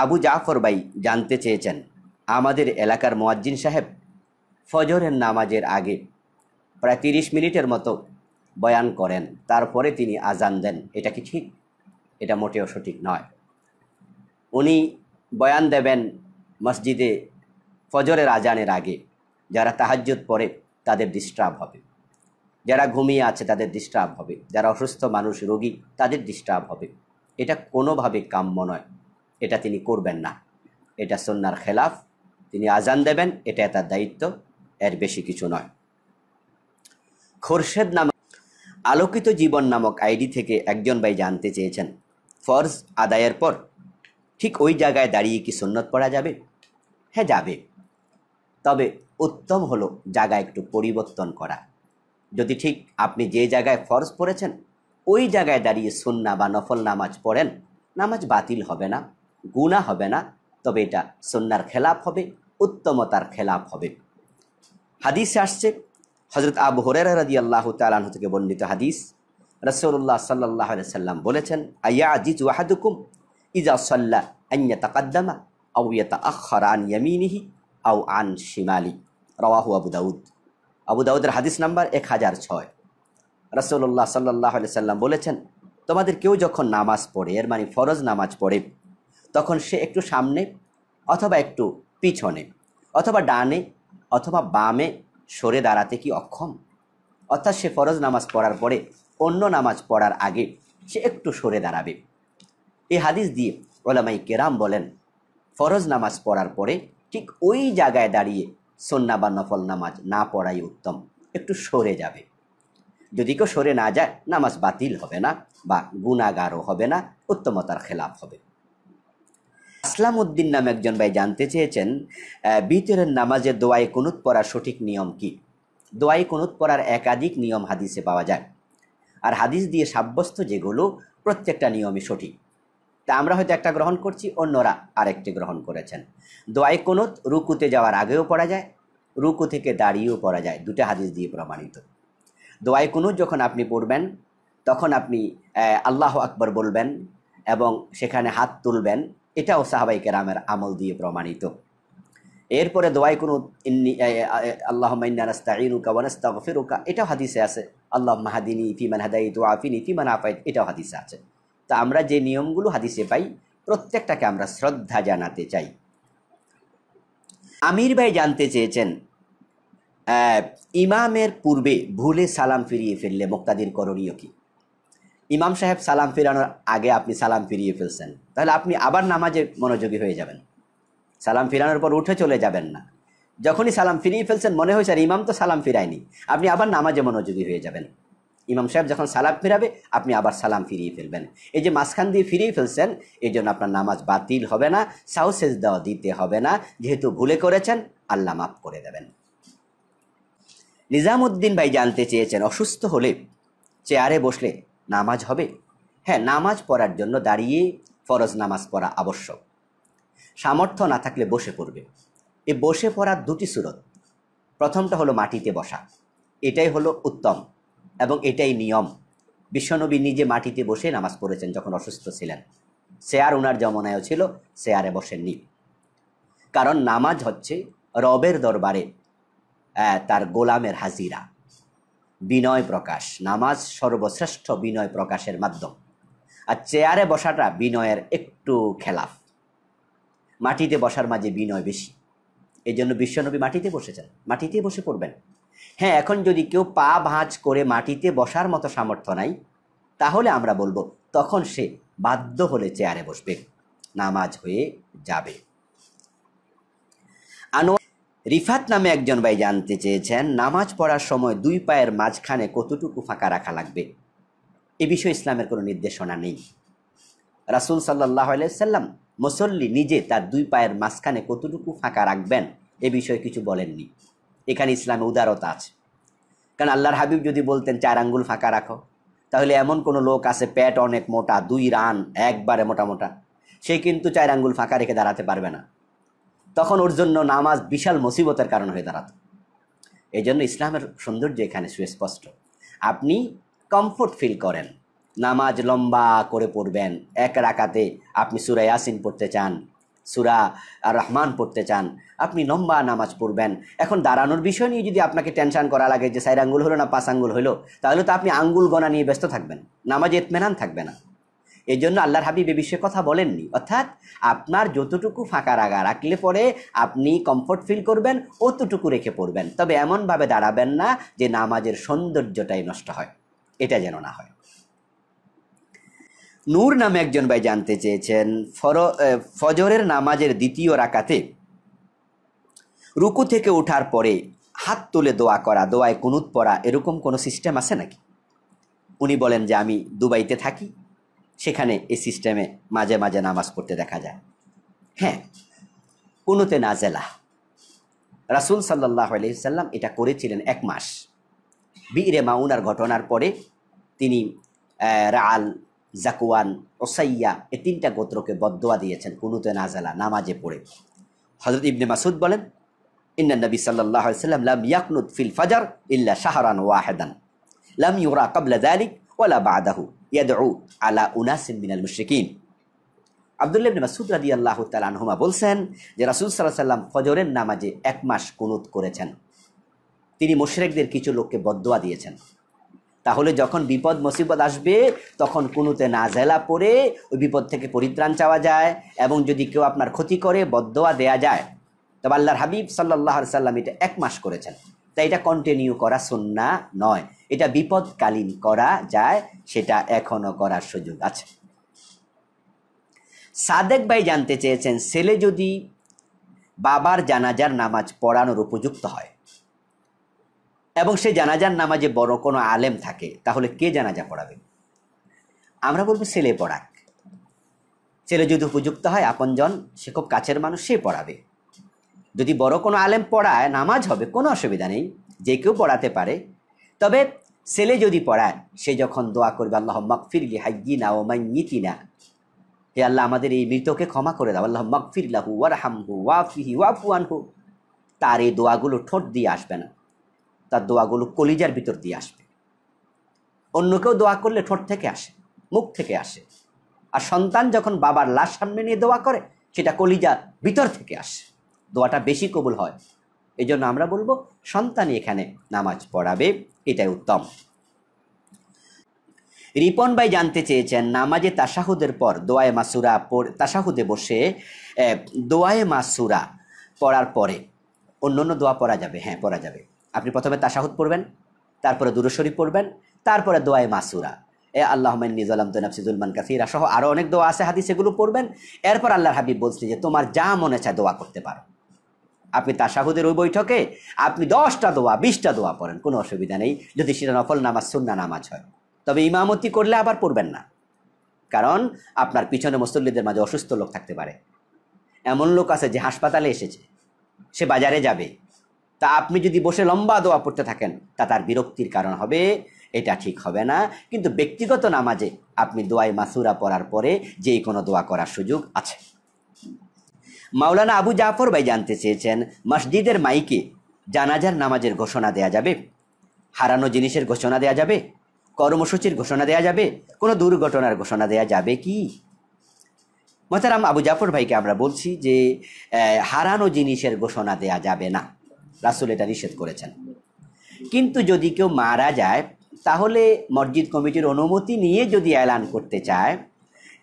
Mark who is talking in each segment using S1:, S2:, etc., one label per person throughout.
S1: Abu Zafar by জানতে চেয়েছেন আমাদের এলাকার মোয়াজ্জিন সাহেব ফজরের নামাজের আগে প্রায় তিরিশ মিনিটের মতো বয়ান করেন তারপরে তিনি আজান দেন এটা কি ঠিক এটা মোটেও সঠিক নয় উনি বয়ান দেবেন মসজিদে ফজরের আজানের আগে যারা তাহাজ্জুদ পড়ে তাদের ডিস্টার্ব হবে যারা ঘুমিয়ে আছে তাদের ডিস্টার্ব হবে যারা অসুস্থ মানুষ রোগী তাদের ডিস্টার্ব হবে এটা কোনোভাবে কাম্য নয় এটা তিনি করবেন না এটা সন্ন্যার খেলাফ তিনি আজান দেবেন এটা তার দায়িত্ব এর বেশি কিছু নয় খোরশেদ নামক আলোকিত জীবন নামক আইডি থেকে একজন ভাই জানতে চেয়েছেন ফরজ আদায়ের পর ঠিক ওই জায়গায় দাঁড়িয়ে কি সন্ন্যত পড়া যাবে হ্যাঁ যাবে তবে উত্তম হলো জায়গা একটু পরিবর্তন করা যদি ঠিক আপনি যে জায়গায় ফরজ পড়েছেন ওই জায়গায় দাঁড়িয়ে সন্না বা নফল নামাজ পড়েন নামাজ বাতিল হবে না গুণা হবে না তবে এটা সন্ন্যার খেলাফ হবে উত্তমতার খেলাফ হবে হাদিসে আসছে হজরত আবু হরেরা রাদি আল্লাহ তালাহ থেকে বর্ণিত হাদিস রসৌল্লাহ সাল্লাহ সাল্লাম বলেছেন আয়া আজিজ ওয়াহাদুকুম ইজা সাল্লা আইয়া তাকাদ্দামা আউ ইয়াতা আখর আন ইয়ামিনিহি আউ আন শিমালি রওয়াহু আবু দাউদ আবু দাউদের হাদিস নাম্বার এক হাজার ছয় রসৌল্লাহ সাল্লাহ সাল্লাম বলেছেন তোমাদের কেউ যখন নামাজ পড়ে এর মানে ফরজ নামাজ পড়ে তখন সে একটু সামনে অথবা একটু পিছনে অথবা ডানে অথবা বামে সরে দাঁড়াতে কি অক্ষম অর্থাৎ সে ফরজ নামাজ পড়ার পরে অন্য নামাজ পড়ার আগে সে একটু সরে দাঁড়াবে এই হাদিস দিয়ে ওলামাই কেরাম বলেন ফরজ নামাজ পড়ার পরে ঠিক ওই জায়গায় দাঁড়িয়ে সন্না বা নফল নামাজ না পড়াই উত্তম একটু সরে যাবে যদি কেউ সরে না যায় নামাজ বাতিল হবে না বা গুণাগারও হবে না উত্তমতার খেলাফ হবে আসলাম উদ্দিন নামে একজন ভাই জানতে চেয়েছেন বিতরের নামাজে দোয়াই কুনুত পড়ার সঠিক নিয়ম কি দোয়াই কুনুত পড়ার একাধিক নিয়ম হাদিসে পাওয়া যায় আর হাদিস দিয়ে সাব্যস্ত যেগুলো প্রত্যেকটা নিয়মই সঠিক তা আমরা হয়তো একটা গ্রহণ করছি অন্যরা আরেকটি গ্রহণ করেছেন দোয়াই কুনুত রুকুতে যাওয়ার আগেও পড়া যায় রুকু থেকে দাঁড়িয়েও পড়া যায় দুটা হাদিস দিয়ে প্রমাণিত দোয়াই কুনুত যখন আপনি পড়বেন তখন আপনি আল্লাহ আকবর বলবেন এবং সেখানে হাত তুলবেন এটাও সাহাবাই কেরামের আমল দিয়ে প্রমাণিত এরপরে দোয়াই কোনো আল্লাহ ফেরুকা এটাও হাদিসে আছে আল্লাহ মাহাদিনী ফিমান হাদাই দোয়াফিনী ফিমান আফাই এটাও হাদিসে আছে তা আমরা যে নিয়মগুলো হাদিসে পাই প্রত্যেকটাকে আমরা শ্রদ্ধা জানাতে চাই আমির ভাই জানতে চেয়েছেন ইমামের পূর্বে ভুলে সালাম ফিরিয়ে ফেললে মোক্তাদির করণীয় কী ইমাম সাহেব সালাম ফিরানোর আগে আপনি সালাম ফিরিয়ে ফেলছেন তাহলে আপনি আবার নামাজে মনোযোগী হয়ে যাবেন সালাম ফিরানোর পর উঠে চলে যাবেন না যখনই সালাম ফিরিয়ে ফেলছেন মনে হয়েছে আর ইমাম তো সালাম ফিরায়নি আপনি আবার নামাজে মনোযোগী হয়ে যাবেন ইমাম সাহেব যখন সালাম ফিরাবে আপনি আবার সালাম ফিরিয়ে ফেলবেন এই যে মাঝখান দিয়ে ফিরিয়ে ফেলছেন এই জন্য আপনার নামাজ বাতিল হবে না সাহসেজ দেওয়া দিতে হবে না যেহেতু ভুলে করেছেন আল্লাহ মাফ করে দেবেন নিজামুদ্দিন ভাই জানতে চেয়েছেন অসুস্থ হলে চেয়ারে বসলে নামাজ হবে হ্যাঁ নামাজ পড়ার জন্য দাঁড়িয়ে ফরজ নামাজ পড়া আবশ্যক সামর্থ্য না থাকলে বসে পড়বে এ বসে পড়ার দুটি সুরত প্রথমটা হলো মাটিতে বসা এটাই হলো উত্তম এবং এটাই নিয়ম বিশ্বনবী নিজে মাটিতে বসে নামাজ পড়েছেন যখন অসুস্থ ছিলেন শেয়ার উনার জমনায়ও ছিল শেয়ারে বসেননি কারণ নামাজ হচ্ছে রবের দরবারে তার গোলামের হাজিরা বিনয় প্রকাশ নামাজ সর্বশ্রেষ্ঠ বিনয় প্রকাশের মাধ্যম আর চেয়ারে বসাটা বিনয়ের একটু খেলাফ মাটিতে বসার মাঝে বিনয় বেশি এই জন্য বিশ্বনবী মাটিতে বসেছেন মাটিতে বসে পড়বেন হ্যাঁ এখন যদি কেউ পা ভাঁজ করে মাটিতে বসার মতো সামর্থ্য নাই তাহলে আমরা বলবো তখন সে বাধ্য হলে চেয়ারে বসবে নামাজ হয়ে যাবে আনো রিফাত নামে একজন ভাই জানতে চেয়েছেন নামাজ পড়ার সময় দুই পায়ের মাঝখানে কতটুকু ফাঁকা রাখা লাগবে এ বিষয়ে ইসলামের কোনো নির্দেশনা নেই রাসুল সাল্লাহ সাল্লাম মুসল্লি নিজে তার দুই পায়ের মাঝখানে কতটুকু ফাঁকা রাখবেন এ বিষয়ে কিছু বলেননি এখানে ইসলামে উদারতা আছে কারণ আল্লাহর হাবিব যদি বলতেন চার আঙ্গুল ফাঁকা রাখো তাহলে এমন কোনো লোক আছে প্যাট অনেক মোটা দুই রান একবারে মোটা মোটা সে কিন্তু চার আঙ্গুল ফাঁকা রেখে দাঁড়াতে পারবে না তখন ওর জন্য নামাজ বিশাল মুসিবতের কারণ হয়ে দাঁড়াত এই জন্য ইসলামের সৌন্দর্য এখানে সুস্পষ্ট আপনি কমফোর্ট ফিল করেন নামাজ লম্বা করে পড়বেন এক রাকাতে আপনি সুরা ইয়াসিন পড়তে চান সুরা আর রহমান পড়তে চান আপনি লম্বা নামাজ পড়বেন এখন দাঁড়ানোর বিষয় নিয়ে যদি আপনাকে টেনশন করা লাগে যে সাইড আঙ্গুল হলো না পাঁচ আঙ্গুল হলো তাহলে তো আপনি আঙ্গুল গণা নিয়ে ব্যস্ত থাকবেন নামাজ এতমেনান থাকবে না এই জন্য আল্লাহর হাবিব এ বিষয়ে কথা বলেননি অর্থাৎ আপনার যতটুকু ফাঁকা রাগা রাখলে পরে আপনি কমফর্ট ফিল করবেন অতটুকু রেখে পড়বেন তবে এমনভাবে দাঁড়াবেন না যে নামাজের সৌন্দর্যটাই নষ্ট হয় এটা যেন না হয় নূর নামে একজন ভাই জানতে চেয়েছেন ফর ফজরের নামাজের দ্বিতীয় রাকাতে রুকু থেকে ওঠার পরে হাত তুলে দোয়া করা দোয়ায় কুনুত পড়া এরকম কোনো সিস্টেম আছে নাকি উনি বলেন যে আমি দুবাইতে থাকি সেখানে এই সিস্টেমে মাঝে মাঝে নামাজ পড়তে দেখা যায় হ্যাঁ কোনোতে নাজেলা রাসুল সাল্লাহ সাল্লাম এটা করেছিলেন এক মাস বীরে মাউনার ঘটনার পরে তিনি রাল জাকুয়ান ওসাইয়া এ তিনটা গোত্রকে বদোয়া দিয়েছেন কুনুতে নাজালা নামাজে পড়ে হজরত ইবনে মাসুদ বলেন ইন্না নবী সাল্লাহ সাল্লাম লাম ইয়াকনুদ ফিল ফাজার ইল্লা শাহরান ওয়াহেদান লাম ইউরা কাবলা দালিক ওলা বাদাহু ইয়াদউ আলা উনাসিন মিনাল মুশরিকিন আবদুল্লাহ ইবনে মাসুদ রাদিয়াল্লাহু তাআলা আনহুমা বলছেন যে রাসূল সাল্লাহ সাল্লাম ফজরের নামাজে এক মাস কুনুত করেছেন তিনি মুশরেকদের কিছু লোককে বদদোয়া দিয়েছেন তাহলে যখন বিপদ মুসিবত আসবে তখন কুনুতে না জেলা পড়ে ওই বিপদ থেকে পরিত্রাণ চাওয়া যায় এবং যদি কেউ আপনার ক্ষতি করে বদোয়া দেয়া যায় তবে আল্লাহর হাবিব সাল্লাহ সাল্লাম এটা এক মাস করেছেন তাই এটা কন্টিনিউ করা সন্না নয় এটা বিপদকালীন করা যায় সেটা এখনো করার সুযোগ আছে সাদেক ভাই জানতে চেয়েছেন ছেলে যদি বাবার জানাজার নামাজ পড়ানোর উপযুক্ত হয় এবং সে জানাজার নামাজে বড় কোনো আলেম থাকে তাহলে কে জানাজা পড়াবে আমরা বলবো ছেলে পড়াক ছেলে যদি উপযুক্ত হয় আপনজন সে খুব কাছের মানুষ সে পড়াবে যদি বড় কোনো আলেম পড়ায় নামাজ হবে কোনো অসুবিধা নেই যে কেউ পড়াতে পারে তবে ছেলে যদি পড়ায় সে যখন দোয়া করবে আল্লাহ মকফিরলি না ও না হে আল্লাহ আমাদের এই মৃতকে ক্ষমা করে দাও আল্লাহ মকফির লাহু ওয়ারহামহু ওয়াফিহি হু তার এই দোয়াগুলো ঠোঁট দিয়ে আসবে না তার দোয়াগুলো কলিজার ভিতর দিয়ে আসবে অন্য কেউ দোয়া করলে ঠোঁট থেকে আসে মুখ থেকে আসে আর সন্তান যখন বাবার লাশ সামনে নিয়ে দোয়া করে সেটা কলিজার ভিতর থেকে আসে দোয়াটা বেশি কবুল হয় এই আমরা বলবো সন্তানই এখানে নামাজ পড়াবে এটাই উত্তম রিপন ভাই জানতে চেয়েছেন নামাজে তাসাহুদের পর দোয়ায় মাসুরা তাসাহুদে বসে দোয়ায় মাসুরা পড়ার পরে অন্য অন্য দোয়া পড়া যাবে হ্যাঁ পড়া যাবে আপনি প্রথমে তাসাহুদ পড়বেন তারপরে দুরশরীফ পড়বেন তারপরে দোয়ায় মাসুরা এ আল্লাহ নিজালাম তনাফসিজুলমান কাসিরা সহ আরও অনেক দোয়া আছে হাদিস সেগুলো পড়বেন এরপর আল্লাহর হাবিব বলছে যে তোমার যা মনে চায় দোয়া করতে পারো আপনি তাসাহুদের ওই বৈঠকে আপনি দশটা দোয়া বিশটা দোয়া পড়েন কোনো অসুবিধা নেই যদি সেটা নফল নামাজ সুন্না নামাজ হয় তবে ইমামতি করলে আবার পড়বেন না কারণ আপনার পিছনে মুসল্লিদের মাঝে অসুস্থ লোক থাকতে পারে এমন লোক আছে যে হাসপাতালে এসেছে সে বাজারে যাবে তা আপনি যদি বসে লম্বা দোয়া পড়তে থাকেন তা তার বিরক্তির কারণ হবে এটা ঠিক হবে না কিন্তু ব্যক্তিগত নামাজে আপনি দোয়াই মাসুরা পড়ার পরে যেই কোনো দোয়া করার সুযোগ আছে মাওলানা আবু জাফর ভাই জানতে চেয়েছেন মসজিদের মাইকে জানাজার নামাজের ঘোষণা দেয়া যাবে হারানো জিনিসের ঘোষণা দেয়া যাবে কর্মসূচির ঘোষণা দেয়া যাবে কোনো দুর্ঘটনার ঘোষণা দেয়া যাবে কি মতারাম আবু জাফর ভাইকে আমরা বলছি যে হারানো জিনিসের ঘোষণা দেয়া যাবে না রাসুল এটা নিষেধ করেছেন কিন্তু যদি কেউ মারা যায় তাহলে মসজিদ কমিটির অনুমতি নিয়ে যদি অ্যালান করতে চায়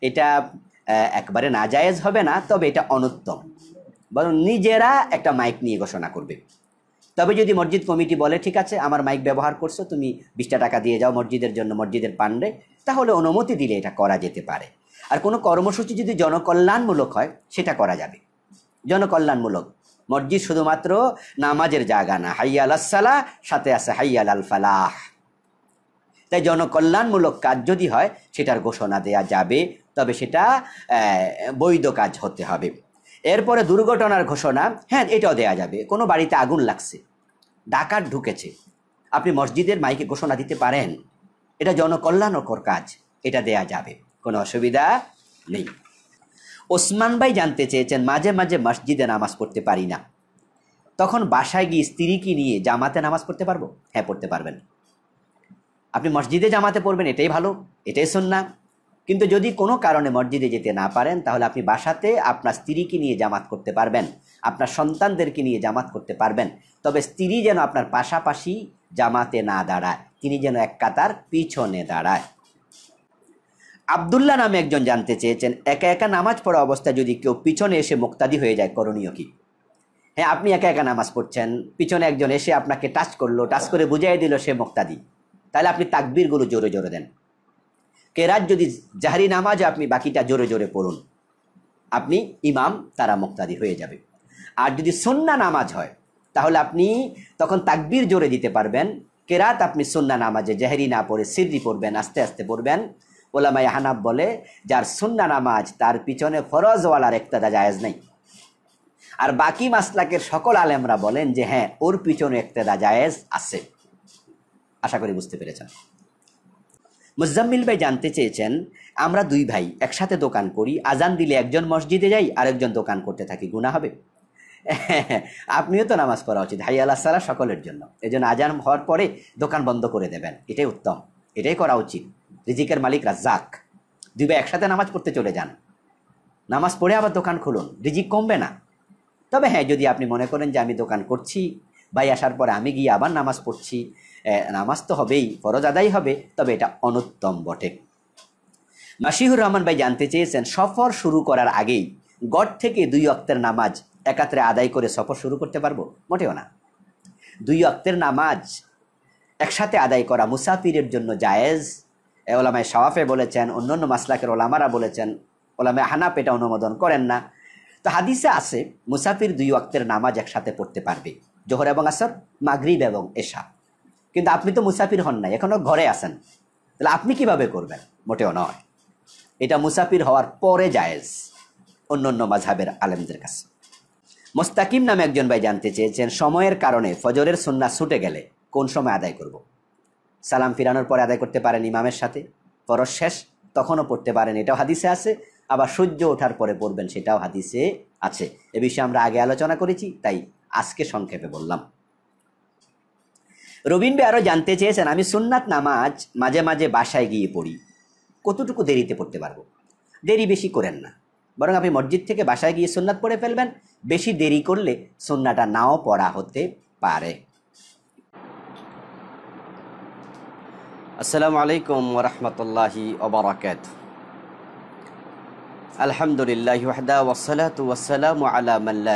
S1: এটা একবারে না জায়েজ হবে না তবে এটা অনুত্তম বরং নিজেরা একটা মাইক নিয়ে ঘোষণা করবে তবে যদি মসজিদ কমিটি বলে ঠিক আছে আমার মাইক ব্যবহার করছো তুমি বিশটা টাকা দিয়ে যাও মসজিদের জন্য মসজিদের পান্ডে তাহলে অনুমতি দিলে এটা করা যেতে পারে আর কোনো কর্মসূচি যদি জনকল্যাণমূলক হয় সেটা করা যাবে জনকল্যাণমূলক মসজিদ শুধুমাত্র নামাজের জায়গা না হাইয়াল আসালা সাথে আছে হাইয়াল আল ফালাহ তাই জনকল্যাণমূলক কাজ যদি হয় সেটার ঘোষণা দেয়া যাবে তবে সেটা বৈধ কাজ হতে হবে এরপরে দুর্ঘটনার ঘোষণা হ্যাঁ এটাও দেয়া যাবে কোনো বাড়িতে আগুন লাগছে ডাকাত ঢুকেছে আপনি মসজিদের মাইকে ঘোষণা দিতে পারেন এটা জনকল্যাণকর কাজ এটা দেয়া যাবে কোনো অসুবিধা নেই ওসমান ভাই জানতে চেয়েছেন মাঝে মাঝে মসজিদে নামাজ পড়তে পারি না তখন বাসায় গিয়ে স্ত্রীকে নিয়ে জামাতে নামাজ পড়তে পারবো হ্যাঁ পড়তে পারবেন আপনি মসজিদে জামাতে পড়বেন এটাই ভালো এটাই না কিন্তু যদি কোনো কারণে মসজিদে যেতে না পারেন তাহলে আপনি বাসাতে আপনার স্ত্রীকে নিয়ে জামাত করতে পারবেন আপনার সন্তানদেরকে নিয়ে জামাত করতে পারবেন তবে স্ত্রী যেন আপনার পাশাপাশি জামাতে না দাঁড়ায় তিনি যেন এক কাতার পিছনে দাঁড়ায় আবদুল্লাহ নামে একজন জানতে চেয়েছেন একা একা নামাজ পড়া অবস্থায় যদি কেউ পিছনে এসে মুক্তাদি হয়ে যায় করণীয় কি হ্যাঁ আপনি একা একা নামাজ পড়ছেন পিছনে একজন এসে আপনাকে টাচ করলো টাচ করে বুঝিয়ে দিল সে মুক্তাদি তাহলে আপনি তাকবীরগুলো জোরে জোরে দেন কেরাত যদি জাহারি নামাজে আপনি বাকিটা জোরে জোরে পড়ুন আপনি ইমাম তারা মুক্তাদি হয়ে যাবে আর যদি সন্না নামাজ হয় তাহলে আপনি তখন তাকবির জোরে দিতে পারবেন কেরাত আপনি সন্না নামাজে জাহেরি না পড়ে সিররি পড়বেন আস্তে আস্তে পড়বেন ওলামাই হানাব বলে যার সন্না নামাজ তার পিছনে ফরজওয়ালার একতাদা জায়েজ নাই আর বাকি মাসলাকের সকল আলেমরা বলেন যে হ্যাঁ ওর পিছনে একতাদা জায়েজ আছে আশা করি বুঝতে পেরেছেন মুজাম্মিল ভাই জানতে চেয়েছেন আমরা দুই ভাই একসাথে দোকান করি আজান দিলে একজন মসজিদে যাই আরেকজন দোকান করতে থাকি গুণা হবে আপনিও তো নামাজ পড়া উচিত হাই আল্লাহ সালা সকলের জন্য এই জন্য আজান হওয়ার পরে দোকান বন্ধ করে দেবেন এটাই উত্তম এটাই করা উচিত রিজিকের মালিক রাজ্জাক দুই ভাই একসাথে নামাজ পড়তে চলে যান নামাজ পড়ে আবার দোকান খুলুন রিজিক কমবে না তবে হ্যাঁ যদি আপনি মনে করেন যে আমি দোকান করছি ভাই আসার পরে আমি গিয়ে আবার নামাজ পড়ছি নামাজ তো হবেই ফরজ আদায় হবে তবে এটা অনুত্তম বটে মাসিহুর রহমান ভাই জানতে চেয়েছেন সফর শুরু করার আগেই গড় থেকে দুই অক্তের নামাজ একাত্রে আদায় করে সফর শুরু করতে পারবো মোটেও না দুই অক্তের নামাজ একসাথে আদায় করা মুসাফিরের জন্য জায়েজ ওলামায় সওয়াফে বলেছেন অন্যান্য মাসলাকের ওলামারা বলেছেন ওলামায় হানাপ এটা অনুমোদন করেন না তো হাদিসে আছে মুসাফির দুই অক্তের নামাজ একসাথে পড়তে পারবে জোহর এবং আসর মাগরিব এবং এশা কিন্তু আপনি তো মুসাফির হন নাই এখনও ঘরে আসেন তাহলে আপনি কিভাবে করবেন মোটেও নয় এটা মুসাফির হওয়ার পরে জায়েজ অন্য অন্য মাঝহাবের আলেমদের কাছে মোস্তাকিম নামে একজন ভাই জানতে চেয়েছেন সময়ের কারণে ফজরের সন্না ছুটে গেলে কোন সময় আদায় করব। সালাম ফিরানোর পরে আদায় করতে পারেন ইমামের সাথে পর শেষ তখনও পড়তে পারেন এটাও হাদিসে আছে আবার সূর্য ওঠার পরে পড়বেন সেটাও হাদিসে আছে এ বিষয়ে আমরা আগে আলোচনা করেছি তাই আজকে সংক্ষেপে বললাম রবীন্দ্র আরও জানতে চেয়েছেন আমি সুন্নাত নামাজ মাঝে মাঝে বাসায় গিয়ে পড়ি কতটুকু দেরিতে পড়তে পারবো দেরি বেশি করেন না বরং আপনি মসজিদ থেকে বাসায় গিয়ে সোননাথ পড়ে ফেলবেন বেশি দেরি করলে সুন্নাটা নাও পড়া হতে পারে আসসালামু আলাইকুম ওরহমতুল্লাহি ওবরাকাত আলহামদুলিল্লাহ ওয়াহদা ওয়াসালাতু ওয়াসালামু আলা মাল্লা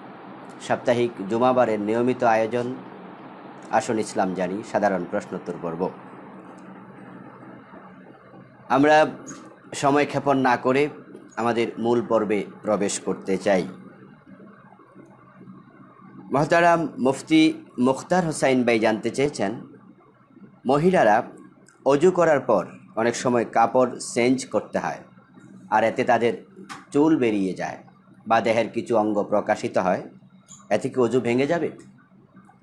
S1: সাপ্তাহিক জুমাবারের নিয়মিত আয়োজন আসন ইসলাম জানি সাধারণ প্রশ্নোত্তর পর্ব আমরা সময় ক্ষেপণ না করে আমাদের মূল পর্বে প্রবেশ করতে চাই মহতারাম মুফতি মুখতার হোসাইন ভাই জানতে চেয়েছেন মহিলারা অজু করার পর অনেক সময় কাপড় চেঞ্জ করতে হয় আর এতে তাদের চুল বেরিয়ে যায় বা দেহের কিছু অঙ্গ প্রকাশিত হয় এতে কি অজু ভেঙে যাবে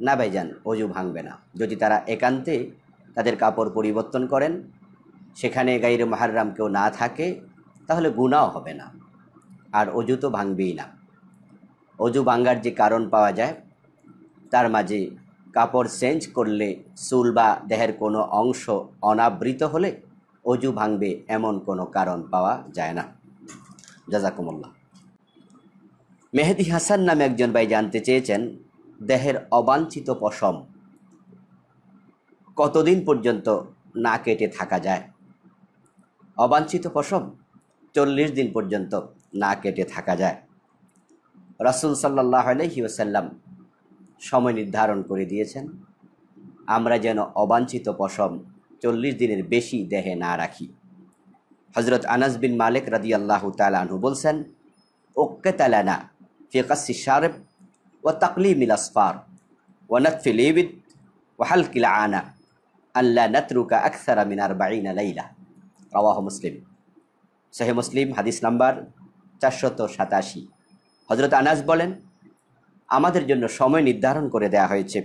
S1: না ভাইজান অজু ভাঙবে না যদি তারা একান্তে তাদের কাপড় পরিবর্তন করেন সেখানে গাইর মাহারাম কেউ না থাকে তাহলে গুণাও হবে না আর অজু তো ভাঙবেই না অজু ভাঙ্গার যে কারণ পাওয়া যায় তার মাঝে কাপড় চেঞ্জ করলে চুল বা দেহের কোনো অংশ অনাবৃত হলে অজু ভাঙবে এমন কোনো কারণ পাওয়া যায় না জাজাকুমুল্লাহ মেহেদি হাসান নামে একজন ভাই জানতে চেয়েছেন দেহের অবাঞ্ছিত পশম কতদিন পর্যন্ত না কেটে থাকা যায় অবাঞ্ছিত পশম চল্লিশ দিন পর্যন্ত না কেটে থাকা যায় রাসুল সাল্লাহ ওসাল্লাম সময় নির্ধারণ করে দিয়েছেন আমরা যেন অবাঞ্ছিত পশম চল্লিশ দিনের বেশি দেহে না রাখি হজরত আনাস বিন মালিক রাজি আল্লাহ তালু বলছেন ওকে তালানা في قص الشارب وتقليم الأصفار ونتف الإبد وحلق العانة ألا نترك أكثر من أربعين ليلة رواه مسلم সহি মুসলিম হাদিস নাম্বার চারশত সাতাশি হজরত আনাজ বলেন আমাদের জন্য সময় নির্ধারণ করে দেয়া হয়েছে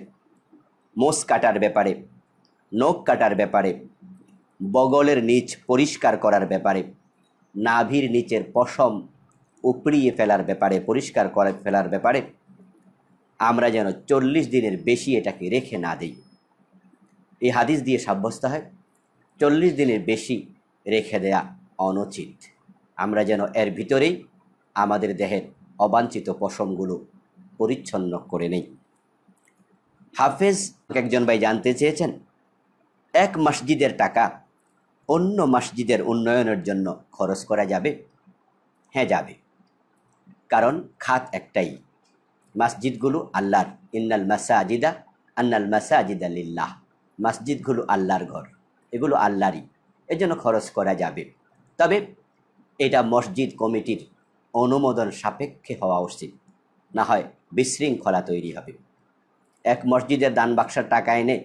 S1: মোষ কাটার ব্যাপারে নখ কাটার ব্যাপারে বগলের নিচ পরিষ্কার করার ব্যাপারে নাভির নিচের পশম উপড়িয়ে ফেলার ব্যাপারে পরিষ্কার করে ফেলার ব্যাপারে আমরা যেন চল্লিশ দিনের বেশি এটাকে রেখে না দিই এই হাদিস দিয়ে সাব্যস্ত হয় চল্লিশ দিনের বেশি রেখে দেয়া অনুচিত আমরা যেন এর ভিতরেই আমাদের দেহের অবাঞ্ছিত পশমগুলো পরিচ্ছন্ন করে নেই হাফেজ একজন ভাই জানতে চেয়েছেন এক মসজিদের টাকা অন্য মসজিদের উন্নয়নের জন্য খরচ করা যাবে হ্যাঁ যাবে কারণ খাত একটাই মসজিদগুলো আল্লাহর ইন্নাল মাসা আজিদা আন্নাল মাসা আজিদা লিল্লাহ মসজিদগুলো আল্লাহর ঘর এগুলো আল্লাহরই এজন্য খরচ করা যাবে তবে এটা মসজিদ কমিটির অনুমোদন সাপেক্ষে হওয়া উচিত না হয় বিশৃঙ্খলা তৈরি হবে এক মসজিদের দান বাক্সার টাকা এনে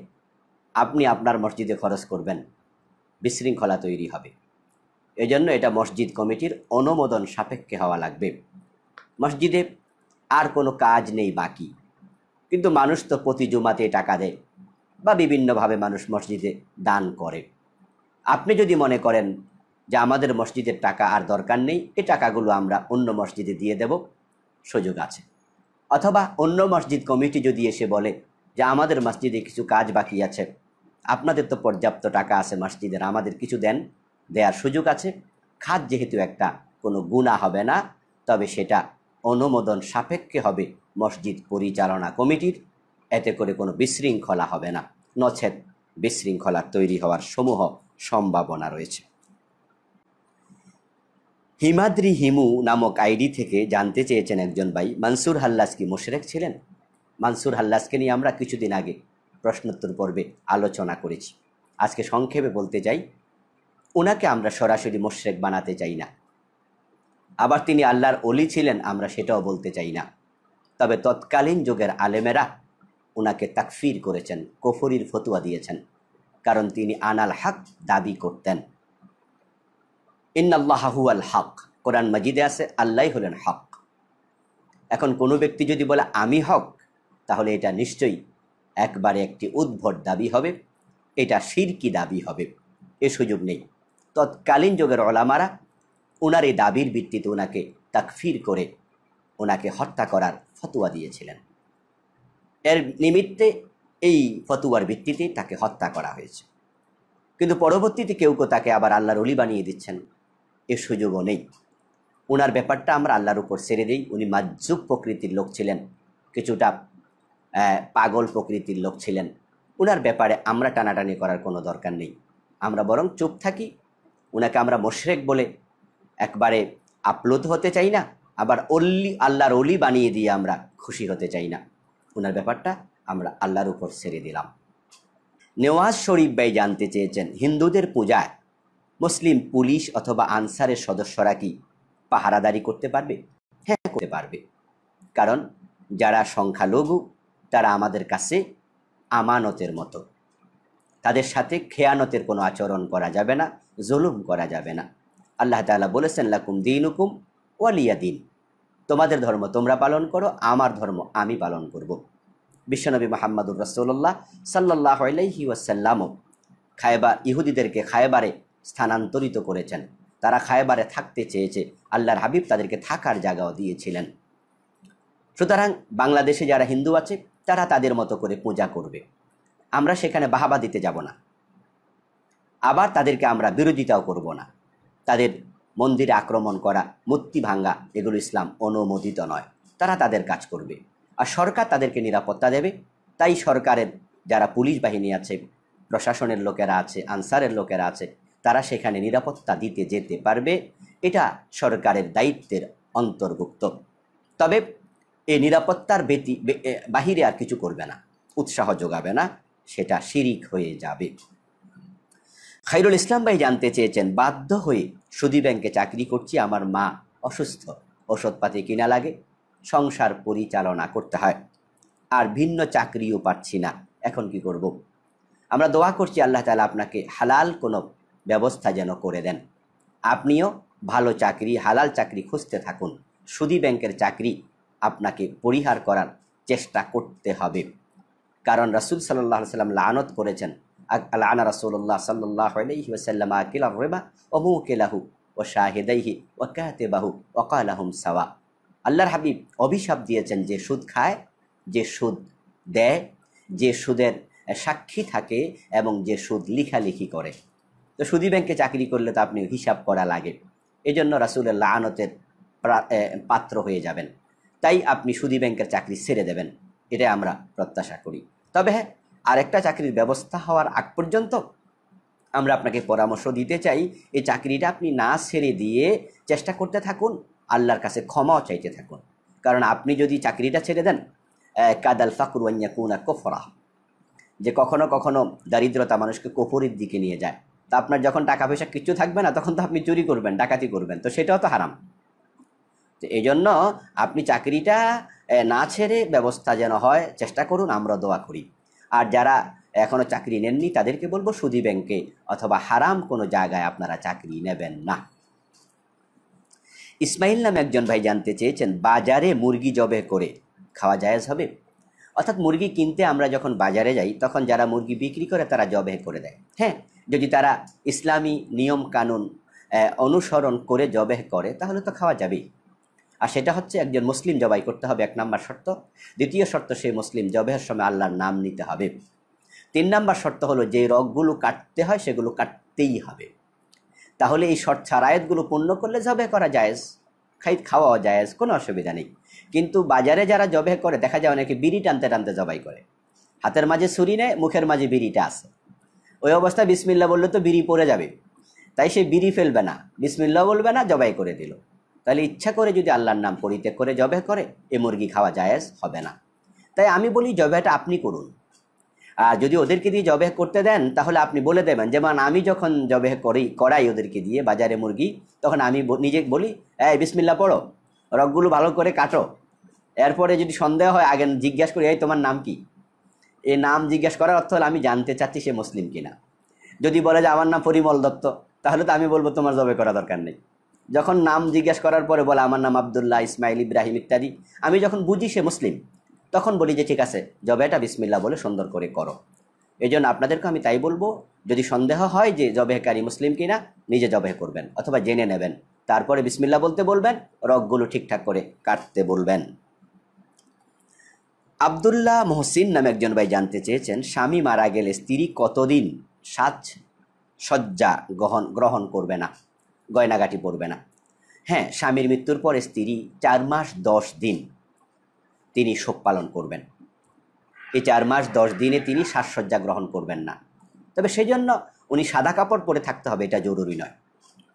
S1: আপনি আপনার মসজিদে খরচ করবেন বিশৃঙ্খলা তৈরি হবে এজন্য এটা মসজিদ কমিটির অনুমোদন সাপেক্ষে হওয়া লাগবে মসজিদে আর কোনো কাজ নেই বাকি কিন্তু মানুষ তো প্রতি জুমাতে টাকা দেয় বা বিভিন্নভাবে মানুষ মসজিদে দান করে আপনি যদি মনে করেন যে আমাদের মসজিদের টাকা আর দরকার নেই এ টাকাগুলো আমরা অন্য মসজিদে দিয়ে দেব সুযোগ আছে অথবা অন্য মসজিদ কমিটি যদি এসে বলে যে আমাদের মসজিদে কিছু কাজ বাকি আছে আপনাদের তো পর্যাপ্ত টাকা আছে মসজিদের আমাদের কিছু দেন দেওয়ার সুযোগ আছে খাদ যেহেতু একটা কোনো গুণা হবে না তবে সেটা অনুমোদন সাপেক্ষে হবে মসজিদ পরিচালনা কমিটির এতে করে কোনো বিশৃঙ্খলা হবে না নচেত বিশৃঙ্খলা তৈরি হওয়ার সমূহ সম্ভাবনা রয়েছে হিমাদ্রি হিমু নামক আইডি থেকে জানতে চেয়েছেন একজন ভাই মানসুর হাল্লাস কি মোশরেক ছিলেন মানসুর হাল্লাসকে নিয়ে আমরা কিছুদিন আগে প্রশ্নোত্তর পর্বে আলোচনা করেছি আজকে সংক্ষেপে বলতে চাই ওনাকে আমরা সরাসরি মোশরেক বানাতে চাই না আবার তিনি আল্লাহর অলি ছিলেন আমরা সেটাও বলতে চাই না তবে তৎকালীন যুগের আলেমেরা ওনাকে তাকফির করেছেন কফরির ফতুয়া দিয়েছেন কারণ তিনি আনাল হক দাবি করতেন ইন্নাল্লাহু আল হক কোরআন মাজিদে আছে আল্লাহ হলেন হক এখন কোনো ব্যক্তি যদি বলে আমি হক তাহলে এটা নিশ্চয়ই একবারে একটি উদ্ভট দাবি হবে এটা সিরকি দাবি হবে এ সুযোগ নেই তৎকালীন যুগের অলামারা ওনার এই দাবির ভিত্তিতে ওনাকে তাকফির করে ওনাকে হত্যা করার ফতুয়া দিয়েছিলেন এর নিমিত্তে এই ফতুয়ার ভিত্তিতে তাকে হত্যা করা হয়েছে কিন্তু পরবর্তীতে কেউ কেউ তাকে আবার আল্লাহর অলি বানিয়ে দিচ্ছেন এ সুযোগও নেই ওনার ব্যাপারটা আমরা আল্লাহর উপর ছেড়ে দিই উনি মাজ্জুব প্রকৃতির লোক ছিলেন কিছুটা পাগল প্রকৃতির লোক ছিলেন ওনার ব্যাপারে আমরা টানাটানি করার কোনো দরকার নেই আমরা বরং চুপ থাকি ওনাকে আমরা মোশরেক বলে একবারে আপ্লুত হতে চাই না আবার অল্লি আল্লাহর অলি বানিয়ে দিয়ে আমরা খুশি হতে চাই না ওনার ব্যাপারটা আমরা আল্লাহর উপর ছেড়ে দিলাম নেওয়াজ শরীফ ভাই জানতে চেয়েছেন হিন্দুদের পূজায় মুসলিম পুলিশ অথবা আনসারের সদস্যরা কি পাহারাদারি করতে পারবে হ্যাঁ করতে পারবে কারণ যারা সংখ্যালঘু তারা আমাদের কাছে আমানতের মতো তাদের সাথে খেয়ানতের কোনো আচরণ করা যাবে না জুলুম করা যাবে না আল্লাহ তালা বলেছেন লাকুম দিন হুকুম ওয়ালিয়া দিন তোমাদের ধর্ম তোমরা পালন করো আমার ধর্ম আমি পালন করব বিশ্বনবী মাহাম্মদুর রসৌল্লাহ সাল্লাহ আলাইহি ওয়াসাল্লামও খায়বা ইহুদিদেরকে খায়বারে স্থানান্তরিত করেছেন তারা খায়বারে থাকতে চেয়েছে আল্লাহর হাবিব তাদেরকে থাকার জায়গাও দিয়েছিলেন সুতরাং বাংলাদেশে যারা হিন্দু আছে তারা তাদের মতো করে পূজা করবে আমরা সেখানে বাহাবা দিতে যাব না আবার তাদেরকে আমরা বিরোধিতাও করব না তাদের মন্দিরে আক্রমণ করা মূর্তি ভাঙ্গা এগুলো ইসলাম অনুমোদিত নয় তারা তাদের কাজ করবে আর সরকার তাদেরকে নিরাপত্তা দেবে তাই সরকারের যারা পুলিশ বাহিনী আছে প্রশাসনের লোকেরা আছে আনসারের লোকেরা আছে তারা সেখানে নিরাপত্তা দিতে যেতে পারবে এটা সরকারের দায়িত্বের অন্তর্ভুক্ত তবে এই নিরাপত্তার ব্যতি বাহিরে আর কিছু করবে না উৎসাহ যোগাবে না সেটা শিরিক হয়ে যাবে খাইরুল ইসলাম ভাই জানতে চেয়েছেন বাধ্য হয়ে সুদী ব্যাংকে চাকরি করছি আমার মা অসুস্থ ওষুধপাতি কিনা লাগে সংসার পরিচালনা করতে হয় আর ভিন্ন চাকরিও পাচ্ছি না এখন কি করব। আমরা দোয়া করছি আল্লাহ তালা আপনাকে হালাল কোনো ব্যবস্থা যেন করে দেন আপনিও ভালো চাকরি হালাল চাকরি খুঁজতে থাকুন সুদি ব্যাংকের চাকরি আপনাকে পরিহার করার চেষ্টা করতে হবে কারণ রাসুল সাল্লাহ সাল্লাম লানত করেছেন আনা রাসুল্লাহ সাল্লাহ আলহি ওসাল্লাম আকিলার রেবা অমু কেলাহু ও শাহেদাইহি ও কাহতেবাহু অকালাহুম সাওয়া আল্লাহর হাবিব অভিশাপ দিয়েছেন যে সুদ খায় যে সুদ দেয় যে সুদের সাক্ষী থাকে এবং যে সুদ লিখালেখি করে তো সুদী ব্যাংকে চাকরি করলে তো আপনি হিসাব করা লাগে এজন্য রাসুল্লাহ আনতের পাত্র হয়ে যাবেন তাই আপনি সুদী ব্যাংকের চাকরি ছেড়ে দেবেন এটা আমরা প্রত্যাশা করি তবে হ্যাঁ আরেকটা চাকরির ব্যবস্থা হওয়ার আগ পর্যন্ত আমরা আপনাকে পরামর্শ দিতে চাই এই চাকরিটা আপনি না ছেড়ে দিয়ে চেষ্টা করতে থাকুন আল্লাহর কাছে ক্ষমাও চাইতে থাকুন কারণ আপনি যদি চাকরিটা ছেড়ে দেন কাদাল ফাকুর এক কফরা যে কখনো কখনো দারিদ্রতা মানুষকে কোফরের দিকে নিয়ে যায় তা আপনার যখন টাকা পয়সা কিছু থাকবে না তখন তো আপনি চুরি করবেন ডাকাতি করবেন তো সেটাও তো হারাম তো এই জন্য আপনি চাকরিটা না ছেড়ে ব্যবস্থা যেন হয় চেষ্টা করুন আমরা দোয়া করি আর যারা এখনও চাকরি নেননি তাদেরকে বলবো সুদী ব্যাংকে অথবা হারাম কোনো জায়গায় আপনারা চাকরি নেবেন না ইসমাইল নামে একজন ভাই জানতে চেয়েছেন বাজারে মুরগি জবে করে খাওয়া জায়েজ হবে অর্থাৎ মুরগি কিনতে আমরা যখন বাজারে যাই তখন যারা মুরগি বিক্রি করে তারা জবে করে দেয় হ্যাঁ যদি তারা ইসলামী নিয়ম কানুন অনুসরণ করে জবে করে তাহলে তো খাওয়া যাবেই আর সেটা হচ্ছে একজন মুসলিম জবাই করতে হবে এক নাম্বার শর্ত দ্বিতীয় শর্ত সেই মুসলিম জবাইয়ের সময় আল্লাহর নাম নিতে হবে তিন নাম্বার শর্ত হলো যে রগগুলো কাটতে হয় সেগুলো কাটতেই হবে তাহলে এই শর্ত ছাড়ায়তগুলো পূর্ণ করলে জবে করা যায়জ খাই খাওয়াও জায়েজ কোনো অসুবিধা নেই কিন্তু বাজারে যারা জবে করে দেখা যায় অনেকে বিড়ি টানতে টানতে জবাই করে হাতের মাঝে ছুরি নেয় মুখের মাঝে বিড়িটা আছে ওই অবস্থায় বিসমিল্লা বললে তো বিড়ি পড়ে যাবে তাই সে বিড়ি ফেলবে না বিসমিল্লা বলবে না জবাই করে দিল তাহলে ইচ্ছা করে যদি আল্লাহর নাম পরিত্যাগ করে জবে করে এ মুরগি খাওয়া জায়েজ হবে না তাই আমি বলি জবেটা আপনি করুন আর যদি ওদেরকে দিয়ে জবে করতে দেন তাহলে আপনি বলে দেবেন যেমন আমি যখন জবে করি করাই ওদেরকে দিয়ে বাজারে মুরগি তখন আমি নিজে বলি এই বিসমিল্লা পড়ো রগগুলো ভালো করে কাটো এরপরে যদি সন্দেহ হয় আগে জিজ্ঞাসা করি এই তোমার নাম কি এ নাম জিজ্ঞেস করার অর্থ হলো আমি জানতে চাচ্ছি সে মুসলিম কিনা যদি বলে যে আমার নাম পরিমল দত্ত তাহলে তো আমি বলবো তোমার জবে করা দরকার নেই যখন নাম জিজ্ঞেস করার পরে বলে আমার নাম আবদুল্লাহ ইসমাইল ইব্রাহিম ইত্যাদি আমি যখন বুঝি সে মুসলিম তখন বলি যে ঠিক আছে জবেটা বিসমিল্লা বলে সুন্দর করে করো এই জন্য আপনাদেরকে আমি তাই বলবো যদি সন্দেহ হয় যে জবেহকারী মুসলিম কিনা নিজে জবেহ করবেন অথবা জেনে নেবেন তারপরে বিসমিল্লা বলতে বলবেন রগগুলো ঠিকঠাক করে কাটতে বলবেন আবদুল্লাহ মহসিন নামে একজন ভাই জানতে চেয়েছেন স্বামী মারা গেলে স্ত্রী কতদিন সাজ সজ্জা গ্রহণ গ্রহণ করবে না গয়নাগাটি পড়বে না হ্যাঁ স্বামীর মৃত্যুর পরে স্ত্রী চার মাস দশ দিন তিনি শোক পালন করবেন এই চার মাস দশ দিনে তিনি সাজসজ্জা গ্রহণ করবেন না তবে সেই জন্য উনি সাদা কাপড় পরে থাকতে হবে এটা জরুরি নয়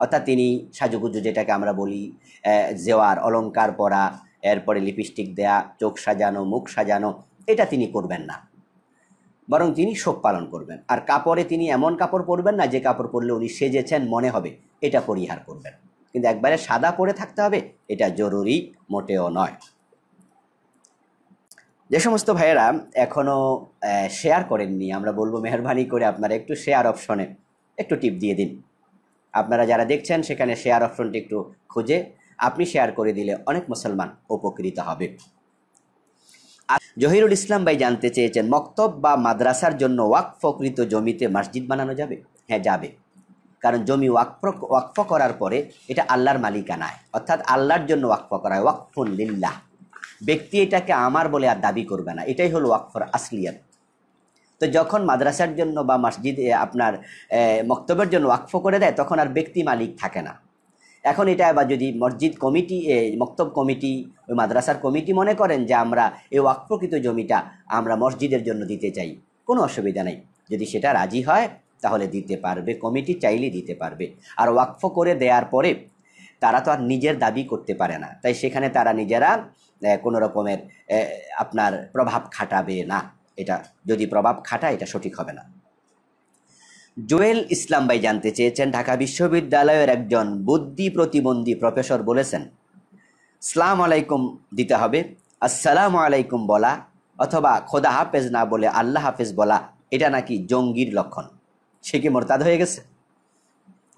S1: অর্থাৎ তিনি সাজুগুজু যেটাকে আমরা বলি জেওয়ার অলঙ্কার পরা এরপরে লিপস্টিক দেয়া চোখ সাজানো মুখ সাজানো এটা তিনি করবেন না বরং তিনি শোক পালন করবেন আর কাপড়ে তিনি এমন কাপড় পরবেন না যে কাপড় পরলে উনি সেজেছেন মনে হবে এটা পরিহার করবেন কিন্তু একবারে সাদা পরে থাকতে হবে এটা জরুরি মোটেও নয় যে সমস্ত ভাইয়েরা এখনও শেয়ার করেননি আমরা বলবো মেহরবানি করে আপনারা একটু শেয়ার অপশনে একটু টিপ দিয়ে দিন আপনারা যারা দেখছেন সেখানে শেয়ার অপশনটি একটু খুঁজে আপনি শেয়ার করে দিলে অনেক মুসলমান উপকৃত হবে জহিরুল ইসলাম ভাই জানতে চেয়েছেন মক্তব বা মাদ্রাসার জন্য ওয়াকফকৃত জমিতে মসজিদ বানানো যাবে হ্যাঁ যাবে কারণ জমি ওয়াকফ ওয়াকফ করার পরে এটা আল্লাহর মালিকানায় অর্থাৎ আল্লাহর জন্য ওয়াকফ করা হয় ওয়াকফুন লিল্লাহ ব্যক্তি এটাকে আমার বলে আর দাবি করবে না এটাই হলো ওয়াকফর আসলিয়াত তো যখন মাদ্রাসার জন্য বা মসজিদ আপনার মক্তবের জন্য ওয়াকফ করে দেয় তখন আর ব্যক্তি মালিক থাকে না এখন এটা আবার যদি মসজিদ কমিটি মক্তব কমিটি ওই মাদ্রাসার কমিটি মনে করেন যে আমরা এই ওয়াকপ্রকৃত জমিটা আমরা মসজিদের জন্য দিতে চাই কোনো অসুবিধা নেই যদি সেটা রাজি হয় তাহলে দিতে পারবে কমিটি চাইলে দিতে পারবে আর ওয়াকফ করে দেওয়ার পরে তারা তো আর নিজের দাবি করতে পারে না তাই সেখানে তারা নিজেরা কোনো রকমের আপনার প্রভাব খাটাবে না এটা যদি প্রভাব খাটায় এটা সঠিক হবে না জোয়েল ইসলাম ভাই জানতে চেয়েছেন ঢাকা বিশ্ববিদ্যালয়ের একজন বুদ্ধি প্রতিবন্ধী প্রফেসর বলেছেন সালাম আলাইকুম দিতে হবে আসসালাম আলাইকুম বলা অথবা খোদা হাফেজ না বলে আল্লাহ হাফেজ বলা এটা নাকি জঙ্গির লক্ষণ সে কি মোরতাদ হয়ে গেছে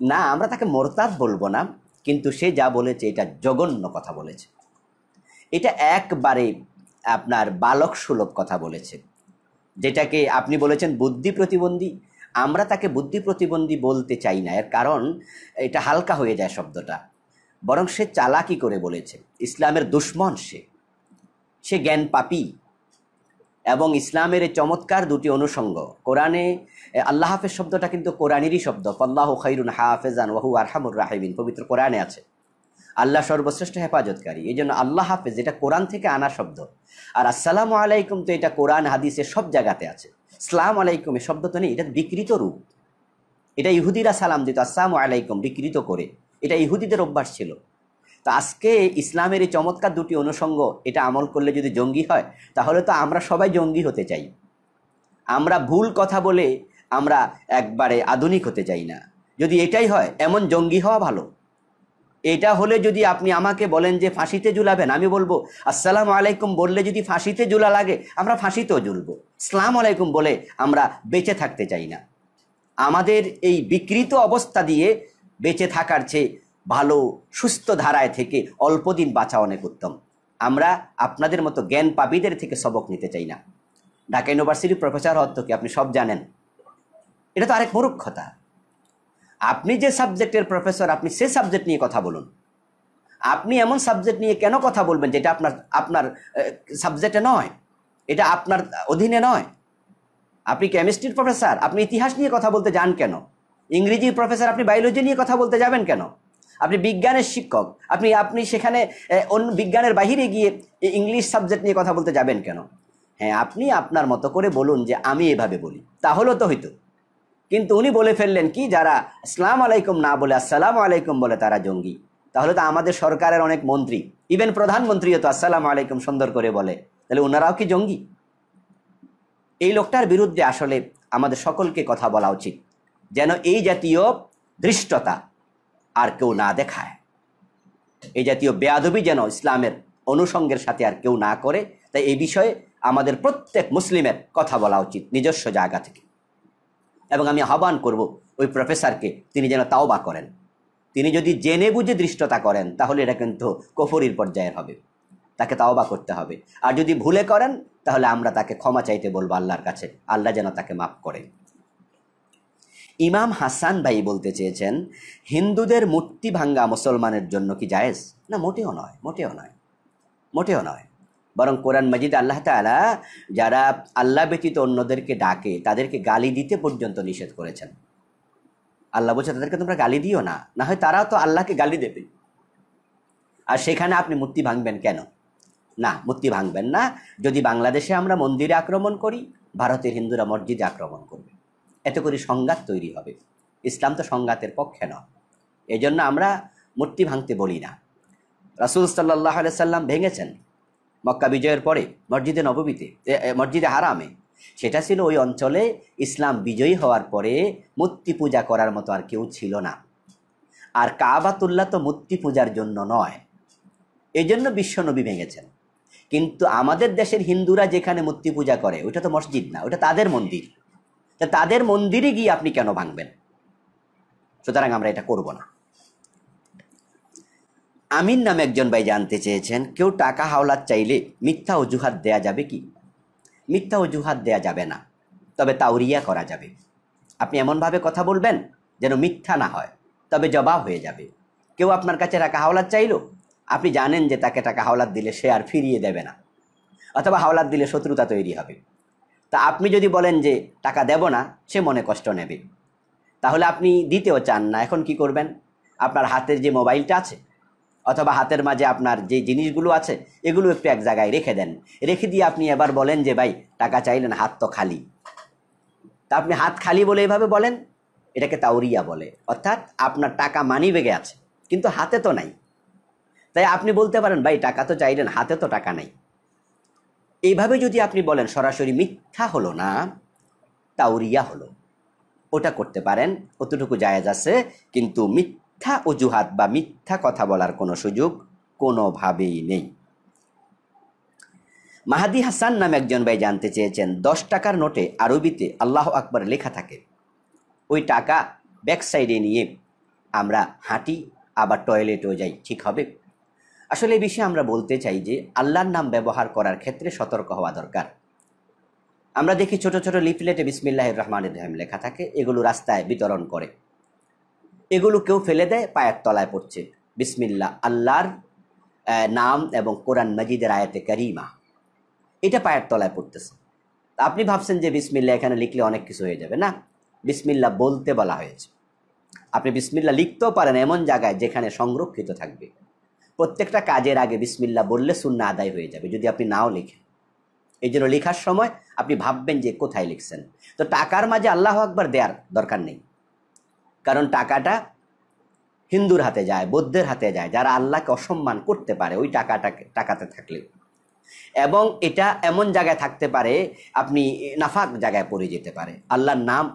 S1: না আমরা তাকে মোরতাদ বলবো না কিন্তু সে যা বলেছে এটা জঘন্য কথা বলেছে এটা একবারে আপনার বালক সুলভ কথা বলেছে যেটাকে আপনি বলেছেন বুদ্ধি প্রতিবন্ধী আমরা তাকে বুদ্ধি প্রতিবন্ধী বলতে চাই না এর কারণ এটা হালকা হয়ে যায় শব্দটা বরং সে চালাকি করে বলেছে ইসলামের দুশ্মন সে সে জ্ঞান পাপি এবং ইসলামের এই চমৎকার দুটি অনুষঙ্গ কোরআনে আল্লাহ হাফেজ শব্দটা কিন্তু কোরআনেরই শব্দ ফল্লাহ খাইরুন হাফেজান ওয়াহু আরহামুর রাহেবিন পবিত্র কোরআনে আছে আল্লাহ সর্বশ্রেষ্ঠ হেফাজতকারী এই জন্য আল্লাহ হাফেজ এটা কোরআন থেকে আনা শব্দ আর আসসালামু আলাইকুম তো এটা কোরআন হাদিসে সব জায়গাতে আছে সালাম আলাইকুম এ শব্দ তো নেই এটা বিকৃত রূপ এটা ইহুদিরা সালাম দিত আসসালাম আলাইকুম বিকৃত করে এটা ইহুদিদের অভ্যাস ছিল তো আজকে ইসলামের এই চমৎকার দুটি অনুষঙ্গ এটা আমল করলে যদি জঙ্গি হয় তাহলে তো আমরা সবাই জঙ্গি হতে চাই আমরা ভুল কথা বলে আমরা একবারে আধুনিক হতে চাই না যদি এটাই হয় এমন জঙ্গি হওয়া ভালো এটা হলে যদি আপনি আমাকে বলেন যে ফাঁসিতে ঝুলাবেন আমি বলবো আসসালাম আলাইকুম বললে যদি ফাঁসিতে ঝুলা লাগে আমরা ফাঁসিতেও ঝুলব সালাম আলাইকুম বলে আমরা বেঁচে থাকতে চাই না আমাদের এই বিকৃত অবস্থা দিয়ে বেঁচে থাকার চেয়ে ভালো সুস্থ ধারায় থেকে অল্প দিন বাঁচা অনেক উত্তম আমরা আপনাদের মতো জ্ঞান পাবিদের থেকে সবক নিতে চাই না ঢাকা ইউনিভার্সিটির প্রফেসর হত্যকে আপনি সব জানেন এটা তো আরেক মরুক্ষতা আপনি যে সাবজেক্টের প্রফেসর আপনি সে সাবজেক্ট নিয়ে কথা বলুন আপনি এমন সাবজেক্ট নিয়ে কেন কথা বলবেন যেটা আপনার আপনার সাবজেক্টে নয় এটা আপনার অধীনে নয় আপনি কেমিস্ট্রির প্রফেসর আপনি ইতিহাস নিয়ে কথা বলতে যান কেন ইংরেজির প্রফেসর আপনি বায়োলজি নিয়ে কথা বলতে যাবেন কেন আপনি বিজ্ঞানের শিক্ষক আপনি আপনি সেখানে অন্য বিজ্ঞানের বাহিরে গিয়ে ইংলিশ সাবজেক্ট নিয়ে কথা বলতে যাবেন কেন হ্যাঁ আপনি আপনার মতো করে বলুন যে আমি এভাবে বলি তাহলেও তো হইতো কিন্তু উনি বলে ফেললেন কি যারা আসসালাম আলাইকুম না বলে আসসালাম আলাইকুম বলে তারা জঙ্গি তাহলে তো আমাদের সরকারের অনেক মন্ত্রী ইভেন প্রধানমন্ত্রীও তো আসসালাম আলাইকুম সুন্দর করে বলে তাহলে ওনারাও কি জঙ্গি এই লোকটার বিরুদ্ধে আসলে আমাদের সকলকে কথা বলা উচিত যেন এই জাতীয় ধৃষ্টতা আর কেউ না দেখায় এই জাতীয় বেয়াদবি যেন ইসলামের অনুষঙ্গের সাথে আর কেউ না করে তাই এই বিষয়ে আমাদের প্রত্যেক মুসলিমের কথা বলা উচিত নিজস্ব জায়গা থেকে এবং আমি আহ্বান করব ওই প্রফেসরকে তিনি যেন তাও বা করেন তিনি যদি জেনে বুঝে দৃষ্টতা করেন তাহলে এটা কিন্তু কফরির পর্যায়ের হবে তাকে তাওবা করতে হবে আর যদি ভুলে করেন তাহলে আমরা তাকে ক্ষমা চাইতে বলবো আল্লাহর কাছে আল্লাহ যেন তাকে মাফ করে ইমাম হাসান ভাই বলতে চেয়েছেন হিন্দুদের মূর্তি ভাঙ্গা মুসলমানের জন্য কি জায়েজ না মোটেও নয় মোটেও নয় মোটেও নয় বরং কোরআন মজিদ আল্লাহ তালা যারা আল্লাহ ব্যতীত অন্যদেরকে ডাকে তাদেরকে গালি দিতে পর্যন্ত নিষেধ করেছেন আল্লাহ বলছে তাদেরকে তোমরা গালি দিও না না হয় তারাও তো আল্লাহকে গালি দেবে আর সেখানে আপনি মূর্তি ভাঙবেন কেন না মূর্তি ভাঙবেন না যদি বাংলাদেশে আমরা মন্দিরে আক্রমণ করি ভারতের হিন্দুরা মসজিদে আক্রমণ করবে এতে করে সংঘাত তৈরি হবে ইসলাম তো সংঘাতের পক্ষে নয় এজন্য আমরা মূর্তি ভাঙতে বলি না রাসুল সাল্লাহ সাল্লাম ভেঙেছেন মক্কা বিজয়ের পরে মসজিদে নবমীতে মসজিদে হারামে সেটা ছিল ওই অঞ্চলে ইসলাম বিজয়ী হওয়ার পরে মূর্তি পূজা করার মতো আর কেউ ছিল না আর কাবাতুল্লাহ তো মূর্তি পূজার জন্য নয় এই জন্য বিশ্বনবী ভেঙেছেন কিন্তু আমাদের দেশের হিন্দুরা যেখানে মূর্তি পূজা করে ওটা তো মসজিদ না ওটা তাদের মন্দির তা তাদের মন্দিরে গিয়ে আপনি কেন ভাঙবেন সুতরাং আমরা এটা করব না আমিন নামে একজন ভাই জানতে চেয়েছেন কেউ টাকা হাওলাত চাইলে মিথ্যা অজুহাত দেয়া যাবে কি মিথ্যা অজুহাত দেয়া যাবে না তবে রিয়া করা যাবে আপনি এমনভাবে কথা বলবেন যেন মিথ্যা না হয় তবে জবাব হয়ে যাবে কেউ আপনার কাছে টাকা হাওলাত চাইল আপনি জানেন যে তাকে টাকা হাওলাত দিলে সে আর ফিরিয়ে দেবে না অথবা হাওলাত দিলে শত্রুতা তৈরি হবে তা আপনি যদি বলেন যে টাকা দেব না সে মনে কষ্ট নেবে তাহলে আপনি দিতেও চান না এখন কি করবেন আপনার হাতের যে মোবাইলটা আছে অথবা হাতের মাঝে আপনার যে জিনিসগুলো আছে এগুলো একটু এক জায়গায় রেখে দেন রেখে দিয়ে আপনি এবার বলেন যে ভাই টাকা চাইলেন হাত তো খালি তা আপনি হাত খালি বলে এভাবে বলেন এটাকে তাওরিয়া বলে অর্থাৎ আপনার টাকা মানি বেগে আছে কিন্তু হাতে তো নাই তাই আপনি বলতে পারেন ভাই টাকা তো চাইলেন হাতে তো টাকা নাই এইভাবে যদি আপনি বলেন সরাসরি মিথ্যা হলো না তাওরিয়া হলো ওটা করতে পারেন অতটুকু জায়েজ আছে কিন্তু মিথ্যা মিথ্যা অজুহাত বা মিথ্যা কথা বলার কোনো সুযোগ কোনোভাবেই নেই মাহাদি হাসান নামে একজন ভাই জানতে চেয়েছেন দশ টাকার নোটে আরবিতে আল্লাহ আকবর লেখা থাকে ওই টাকা ব্যাক সাইডে নিয়ে আমরা হাঁটি আবার টয়লেটেও যাই ঠিক হবে আসলে এ বিষয়ে আমরা বলতে চাই যে আল্লাহর নাম ব্যবহার করার ক্ষেত্রে সতর্ক হওয়া দরকার আমরা দেখি ছোট ছোট লিফলেটে বিসমিল্লাহ রহমানের রহিম লেখা থাকে এগুলো রাস্তায় বিতরণ করে এগুলো কেউ ফেলে দেয় পায়ের তলায় পড়ছে বিসমিল্লা আল্লাহর নাম এবং কোরআন মজিদের আয়াতে করিমা এটা পায়ের তলায় পড়তেছে আপনি ভাবছেন যে বিসমিল্লা এখানে লিখলে অনেক কিছু হয়ে যাবে না বিসমিল্লা বলতে বলা হয়েছে আপনি বিসমিল্লা লিখতেও পারেন এমন জায়গায় যেখানে সংরক্ষিত থাকবে প্রত্যেকটা কাজের আগে বিসমিল্লা বললে সুন্না আদায় হয়ে যাবে যদি আপনি নাও লিখেন এই জন্য লেখার সময় আপনি ভাববেন যে কোথায় লিখছেন তো টাকার মাঝে আল্লাহ আকবার দেওয়ার দরকার নেই কারণ টাকাটা হিন্দুর হাতে যায় বৌদ্ধের হাতে যায় যারা আল্লাহকে অসম্মান করতে পারে ওই টাকাটাকে টাকাতে থাকলে এবং এটা এমন জায়গায় থাকতে পারে আপনি নাফাক জায়গায় পড়ে যেতে পারে আল্লাহর নাম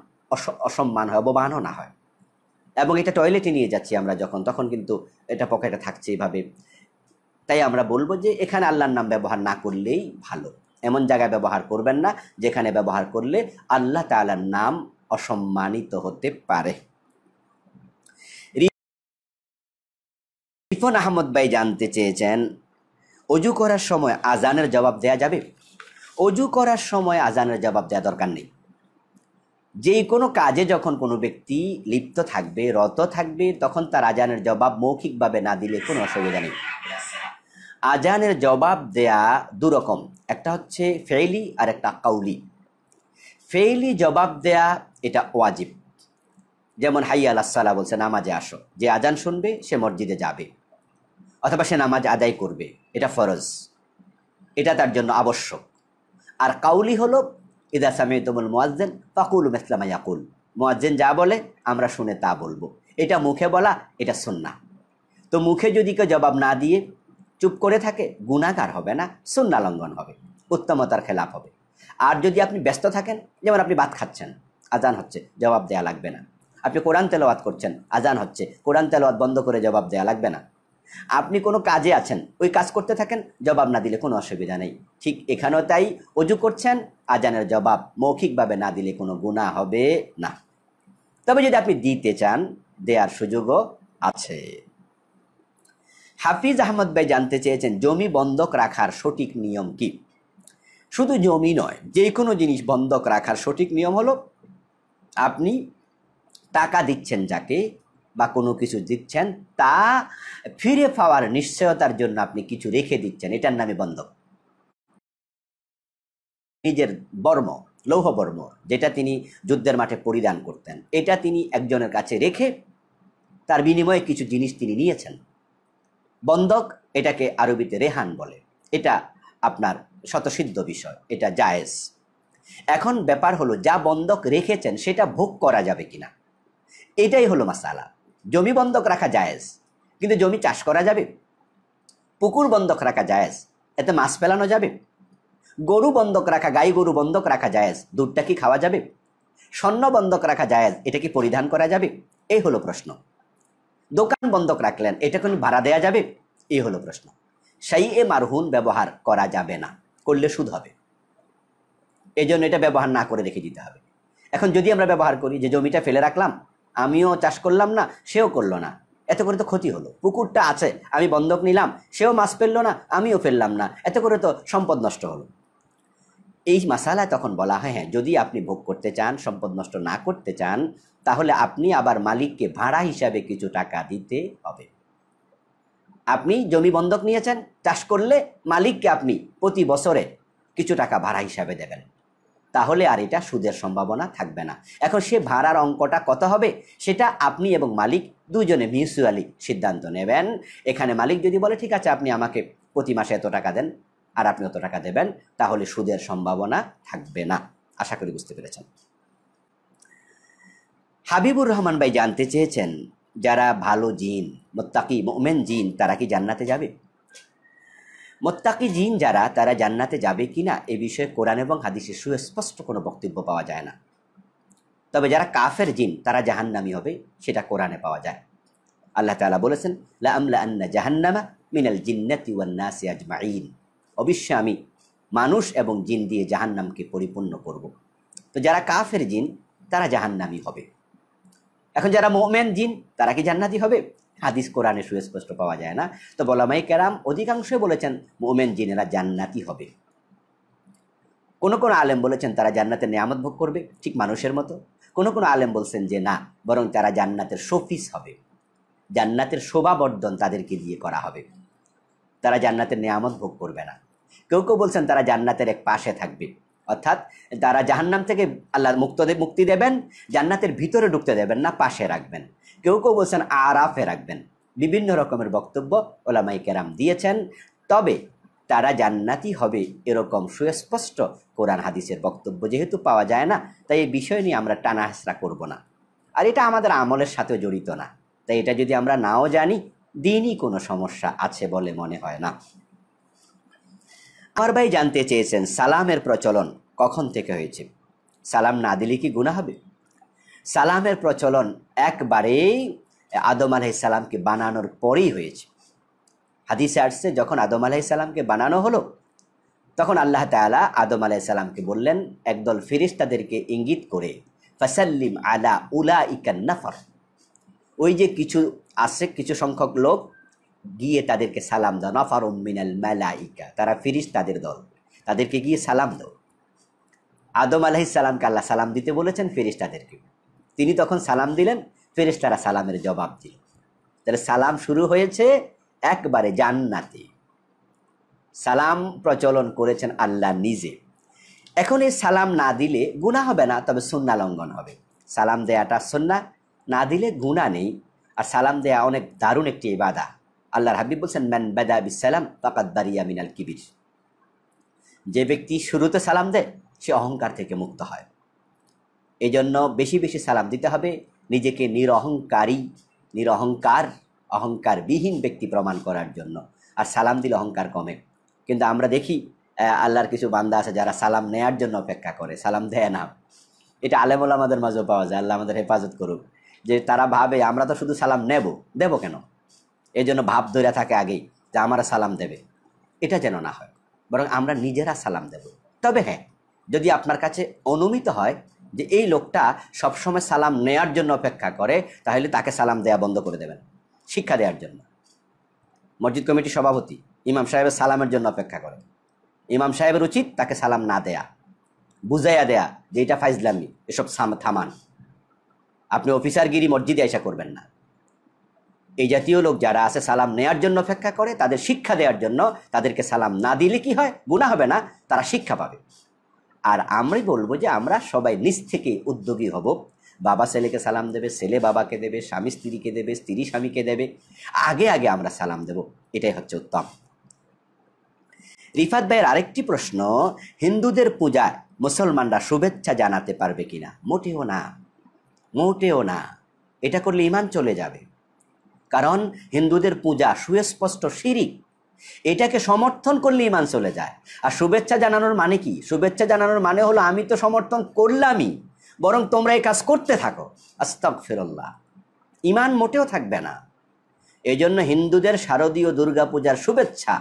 S1: অসম্মান হয় অবমাননা হয় এবং এটা টয়লেটে নিয়ে যাচ্ছি আমরা যখন তখন কিন্তু এটা পকেটে থাকছে এইভাবে তাই আমরা বলবো যে এখানে আল্লাহর নাম ব্যবহার না করলেই ভালো এমন জায়গায় ব্যবহার করবেন না যেখানে ব্যবহার করলে আল্লাহ তালার নাম অসম্মানিত হতে পারে ইফন আহমদ ভাই জানতে চেয়েছেন অজু করার সময় আজানের জবাব দেয়া যাবে অজু করার সময় আজানের জবাব দেওয়া দরকার নেই যে কোনো কাজে যখন কোনো ব্যক্তি লিপ্ত থাকবে রত থাকবে তখন তার আজানের জবাব মৌখিকভাবে না দিলে কোনো অসুবিধা নেই আজানের জবাব দেয়া দুরকম একটা হচ্ছে ফেইলি আর একটা কাউলি ফেইলি জবাব দেয়া এটা ওয়াজিব যেমন হাইয়া আল্লাহ বলছে নামাজে আসো যে আজান শুনবে সে মসজিদে যাবে অথবা সে নামাজ আদায় করবে এটা ফরজ এটা তার জন্য আবশ্যক আর কাউলি হলো ইদা সামিতুমুল মোয়াজ্জেন ফাকুল মেসলামা ইয়াকুল মোয়াজ্জেন যা বলে আমরা শুনে তা বলবো এটা মুখে বলা এটা সন্না তো মুখে যদি কেউ জবাব না দিয়ে চুপ করে থাকে গুণাকার হবে না সন্না লঙ্ঘন হবে উত্তমতার খেলাপ হবে আর যদি আপনি ব্যস্ত থাকেন যেমন আপনি ভাত খাচ্ছেন আজান হচ্ছে জবাব দেয়া লাগবে না আপনি কোরআন তেলাওয়াত করছেন আজান হচ্ছে কোরআন তেলাওয়াত বন্ধ করে জবাব দেয়া লাগবে না আপনি কোনো কাজে আছেন ওই কাজ করতে থাকেন জবাব না দিলে কোনো অসুবিধা নেই ঠিক এখানেও তাই অজু করছেন আজানের জবাব মৌখিকভাবে না দিলে কোনো গুণা হবে না তবে যদি আপনি দিতে চান দেওয়ার সুযোগও আছে হাফিজ আহমদ ভাই জানতে চেয়েছেন জমি বন্ধক রাখার সঠিক নিয়ম কি শুধু জমি নয় যে কোনো জিনিস বন্ধক রাখার সঠিক নিয়ম হলো আপনি টাকা দিচ্ছেন যাকে বা কোনো কিছু দিচ্ছেন তা ফিরে পাওয়ার নিশ্চয়তার জন্য আপনি কিছু রেখে দিচ্ছেন এটার নামে বন্ধক নিজের বর্ম লৌহবর্ম যেটা তিনি যুদ্ধের মাঠে পরিধান করতেন এটা তিনি একজনের কাছে রেখে তার বিনিময়ে কিছু জিনিস তিনি নিয়েছেন বন্ধক এটাকে আরবিতে রেহান বলে এটা আপনার শতসিদ্ধ বিষয় এটা জায়েজ এখন ব্যাপার হলো যা বন্ধক রেখেছেন সেটা ভোগ করা যাবে কিনা এটাই হলো মাসালা জমি বন্ধক রাখা জায়েজ কিন্তু জমি চাষ করা যাবে পুকুর বন্ধক রাখা জায়েজ এতে মাছ ফেলানো যাবে গরু বন্ধক রাখা গাই গরু বন্ধক রাখা জায়েজ দুধটা কি খাওয়া যাবে স্বর্ণ বন্ধক রাখা জায়েজ এটা কি পরিধান করা যাবে এই হলো প্রশ্ন দোকান বন্ধক রাখলেন এটা কোন ভাড়া দেয়া যাবে এই হলো প্রশ্ন সেই এ মারহুন ব্যবহার করা যাবে না করলে সুদ হবে এই জন্য এটা ব্যবহার না করে রেখে দিতে হবে এখন যদি আমরা ব্যবহার করি যে জমিটা ফেলে রাখলাম আমিও চাষ করলাম না সেও করলো না এত করে তো ক্ষতি হলো পুকুরটা আছে আমি বন্ধক নিলাম সেও মাছ ফেললো না আমিও ফেললাম না এত করে তো সম্পদ নষ্ট হলো এই মশালায় তখন বলা হয় হ্যাঁ যদি আপনি ভোগ করতে চান সম্পদ নষ্ট না করতে চান তাহলে আপনি আবার মালিককে ভাড়া হিসাবে কিছু টাকা দিতে হবে আপনি জমি বন্ধক নিয়েছেন চাষ করলে মালিককে আপনি প্রতি বছরে কিছু টাকা ভাড়া হিসাবে দেবেন তাহলে আর এটা সুদের সম্ভাবনা থাকবে না এখন সে ভাড়ার অঙ্কটা কত হবে সেটা আপনি এবং মালিক দুজনে মিউচুয়ালি সিদ্ধান্ত নেবেন এখানে মালিক যদি বলে ঠিক আছে আপনি আমাকে প্রতি মাসে এত টাকা দেন আর আপনি অত টাকা দেবেন তাহলে সুদের সম্ভাবনা থাকবে না আশা করি বুঝতে পেরেছেন হাবিবুর রহমান ভাই জানতে চেয়েছেন যারা ভালো জিন মোত্তাকি মোমেন জিন তারা কি জান্নাতে যাবে মোত্তাকি জিন যারা তারা জান্নাতে যাবে কি না এ বিষয়ে কোরআন এবং হাদিসে সুস্পষ্ট কোনো বক্তব্য পাওয়া যায় না তবে যারা কাফের জিন তারা জাহান্নামি হবে সেটা কোরআনে পাওয়া যায় আল্লাহ তালা বলেছেন লা জাহান্নামা মিনাল জিন্নাতি ওয়ান্নাসি আজমাইন অবশ্যই আমি মানুষ এবং জিন দিয়ে জাহান্নামকে পরিপূর্ণ করব। তো যারা কাফের জিন তারা জাহান্নামি হবে এখন যারা মোমেন জিন তারা কি জান্নাতি হবে হাদিস কোরআনে সুস্পষ্ট পাওয়া যায় না তো বলামাই কেরাম অধিকাংশই বলেছেন মোমেন জিনেরা জান্নাতি হবে কোনো কোনো আলেম বলেছেন তারা জান্নাতের নিয়ামত ভোগ করবে ঠিক মানুষের মতো কোনো কোনো আলেম বলছেন যে না বরং তারা জান্নাতের শফিস হবে জান্নাতের শোভাবর্ধন তাদেরকে দিয়ে করা হবে তারা জান্নাতের নিয়ামত ভোগ করবে না কেউ কেউ বলছেন তারা জান্নাতের এক পাশে থাকবে অর্থাৎ তারা জাহান্নাম থেকে আল্লাহ মুক্ত মুক্তি দেবেন জান্নাতের ভিতরে ঢুকতে দেবেন না পাশে রাখবেন কেউ কেউ বলছেন আরাফে রাখবেন বিভিন্ন রকমের বক্তব্য ওলামাই কেরাম দিয়েছেন তবে তারা জান্নাতি হবে এরকম সুস্পষ্ট কোরআন হাদিসের বক্তব্য যেহেতু পাওয়া যায় না তাই এই বিষয় নিয়ে আমরা টানাহাসরা করব না আর এটা আমাদের আমলের সাথে জড়িত না তাই এটা যদি আমরা নাও জানি দিনই কোনো সমস্যা আছে বলে মনে হয় না আমার ভাই জানতে চেয়েছেন সালামের প্রচলন কখন থেকে হয়েছে সালাম না দিলে কি গুণা হবে সালামের প্রচলন একবারেই আদম আলাহি সালামকে বানানোর পরেই হয়েছে হাদিসে আসছে যখন আদম আলাহি সালামকে বানানো হলো তখন আল্লাহ তালা আদম আলাহি সালামকে বললেন একদল ফিরিস তাদেরকে ইঙ্গিত করে ফসাল্লিম আলা উলা ইকান ওই যে কিছু আসে কিছু সংখ্যক লোক গিয়ে তাদেরকে সালাম দাও নফার মিনাল ইকা তারা ফিরিস তাদের দল তাদেরকে গিয়ে সালাম দাও আদম আলাহি সালামকে আল্লাহ সালাম দিতে বলেছেন ফেরিস তাদেরকে তিনি তখন সালাম দিলেন ফেরেশতারা সালামের জবাব দিল তাহলে সালাম শুরু হয়েছে একবারে জান্নাতে সালাম প্রচলন করেছেন আল্লাহ নিজে এখন এই সালাম না দিলে গুণা হবে না তবে সন্না লঙ্ঘন হবে সালাম দেয়াটা সন্না না দিলে গুণা নেই আর সালাম দেয়া অনেক দারুণ একটি ইবাদা আল্লাহর হাবিব বলছেন ম্যান বেদা সালাম পাকাত বারিয়া মিনাল কিবির যে ব্যক্তি শুরুতে সালাম দেয় সে অহংকার থেকে মুক্ত হয় এজন্য বেশি বেশি সালাম দিতে হবে নিজেকে নিরহংকারী নিরহংকার অহংকারবিহীন ব্যক্তি প্রমাণ করার জন্য আর সালাম দিলে অহংকার কমে কিন্তু আমরা দেখি আল্লাহর কিছু বান্দা আছে যারা সালাম নেয়ার জন্য অপেক্ষা করে সালাম দেয় না এটা আলেমুল আমাদের মাঝেও পাওয়া যায় আল্লাহ আমাদের হেফাজত করুক যে তারা ভাবে আমরা তো শুধু সালাম নেব দেব কেন এই জন্য ভাব ধরে থাকে আগেই যে আমরা সালাম দেবে এটা যেন না হয় বরং আমরা নিজেরা সালাম দেব তবে হ্যাঁ যদি আপনার কাছে অনুমিত হয় যে এই লোকটা সবসময় সালাম নেয়ার জন্য অপেক্ষা করে তাহলে তাকে সালাম দেয়া বন্ধ করে দেবেন শিক্ষা দেওয়ার জন্য মসজিদ কমিটির সভাপতি ইমাম সাহেবের সালামের জন্য অপেক্ষা করে ইমাম সাহেবের উচিত তাকে সালাম না দেয়া বুঝাইয়া দেয়া যে এটা ফাইজলামি এসব থামান আপনি অফিসারগিরি মসজিদে আশা করবেন না এই জাতীয় লোক যারা আছে সালাম নেয়ার জন্য অপেক্ষা করে তাদের শিক্ষা দেওয়ার জন্য তাদেরকে সালাম না দিলে কি হয় গুণা হবে না তারা শিক্ষা পাবে আর আমি বলবো যে আমরা সবাই নিজ থেকে উদ্যোগী হব বাবা ছেলেকে সালাম দেবে ছেলে বাবাকে দেবে স্বামী স্ত্রীকে দেবে স্ত্রী স্বামীকে দেবে আগে আগে আমরা সালাম দেব এটাই হচ্ছে উত্তম রিফাত ভাইয়ের আরেকটি প্রশ্ন হিন্দুদের পূজায় মুসলমানরা শুভেচ্ছা জানাতে পারবে কিনা মোটেও না মোটেও না এটা করলে ইমান চলে যাবে কারণ হিন্দুদের পূজা সুস্পষ্ট শিরিক এটাকে সমর্থন করলে ইমান চলে যায় আর শুভেচ্ছা জানানোর মানে কি শুভেচ্ছা জানানোর মানে হলো আমি তো সমর্থন করলামই বরং তোমরা এই কাজ করতে থাকো আস্তক ফিরল্লাহ ইমান মোটেও থাকবে না এই জন্য হিন্দুদের শারদীয় দুর্গাপূজার শুভেচ্ছা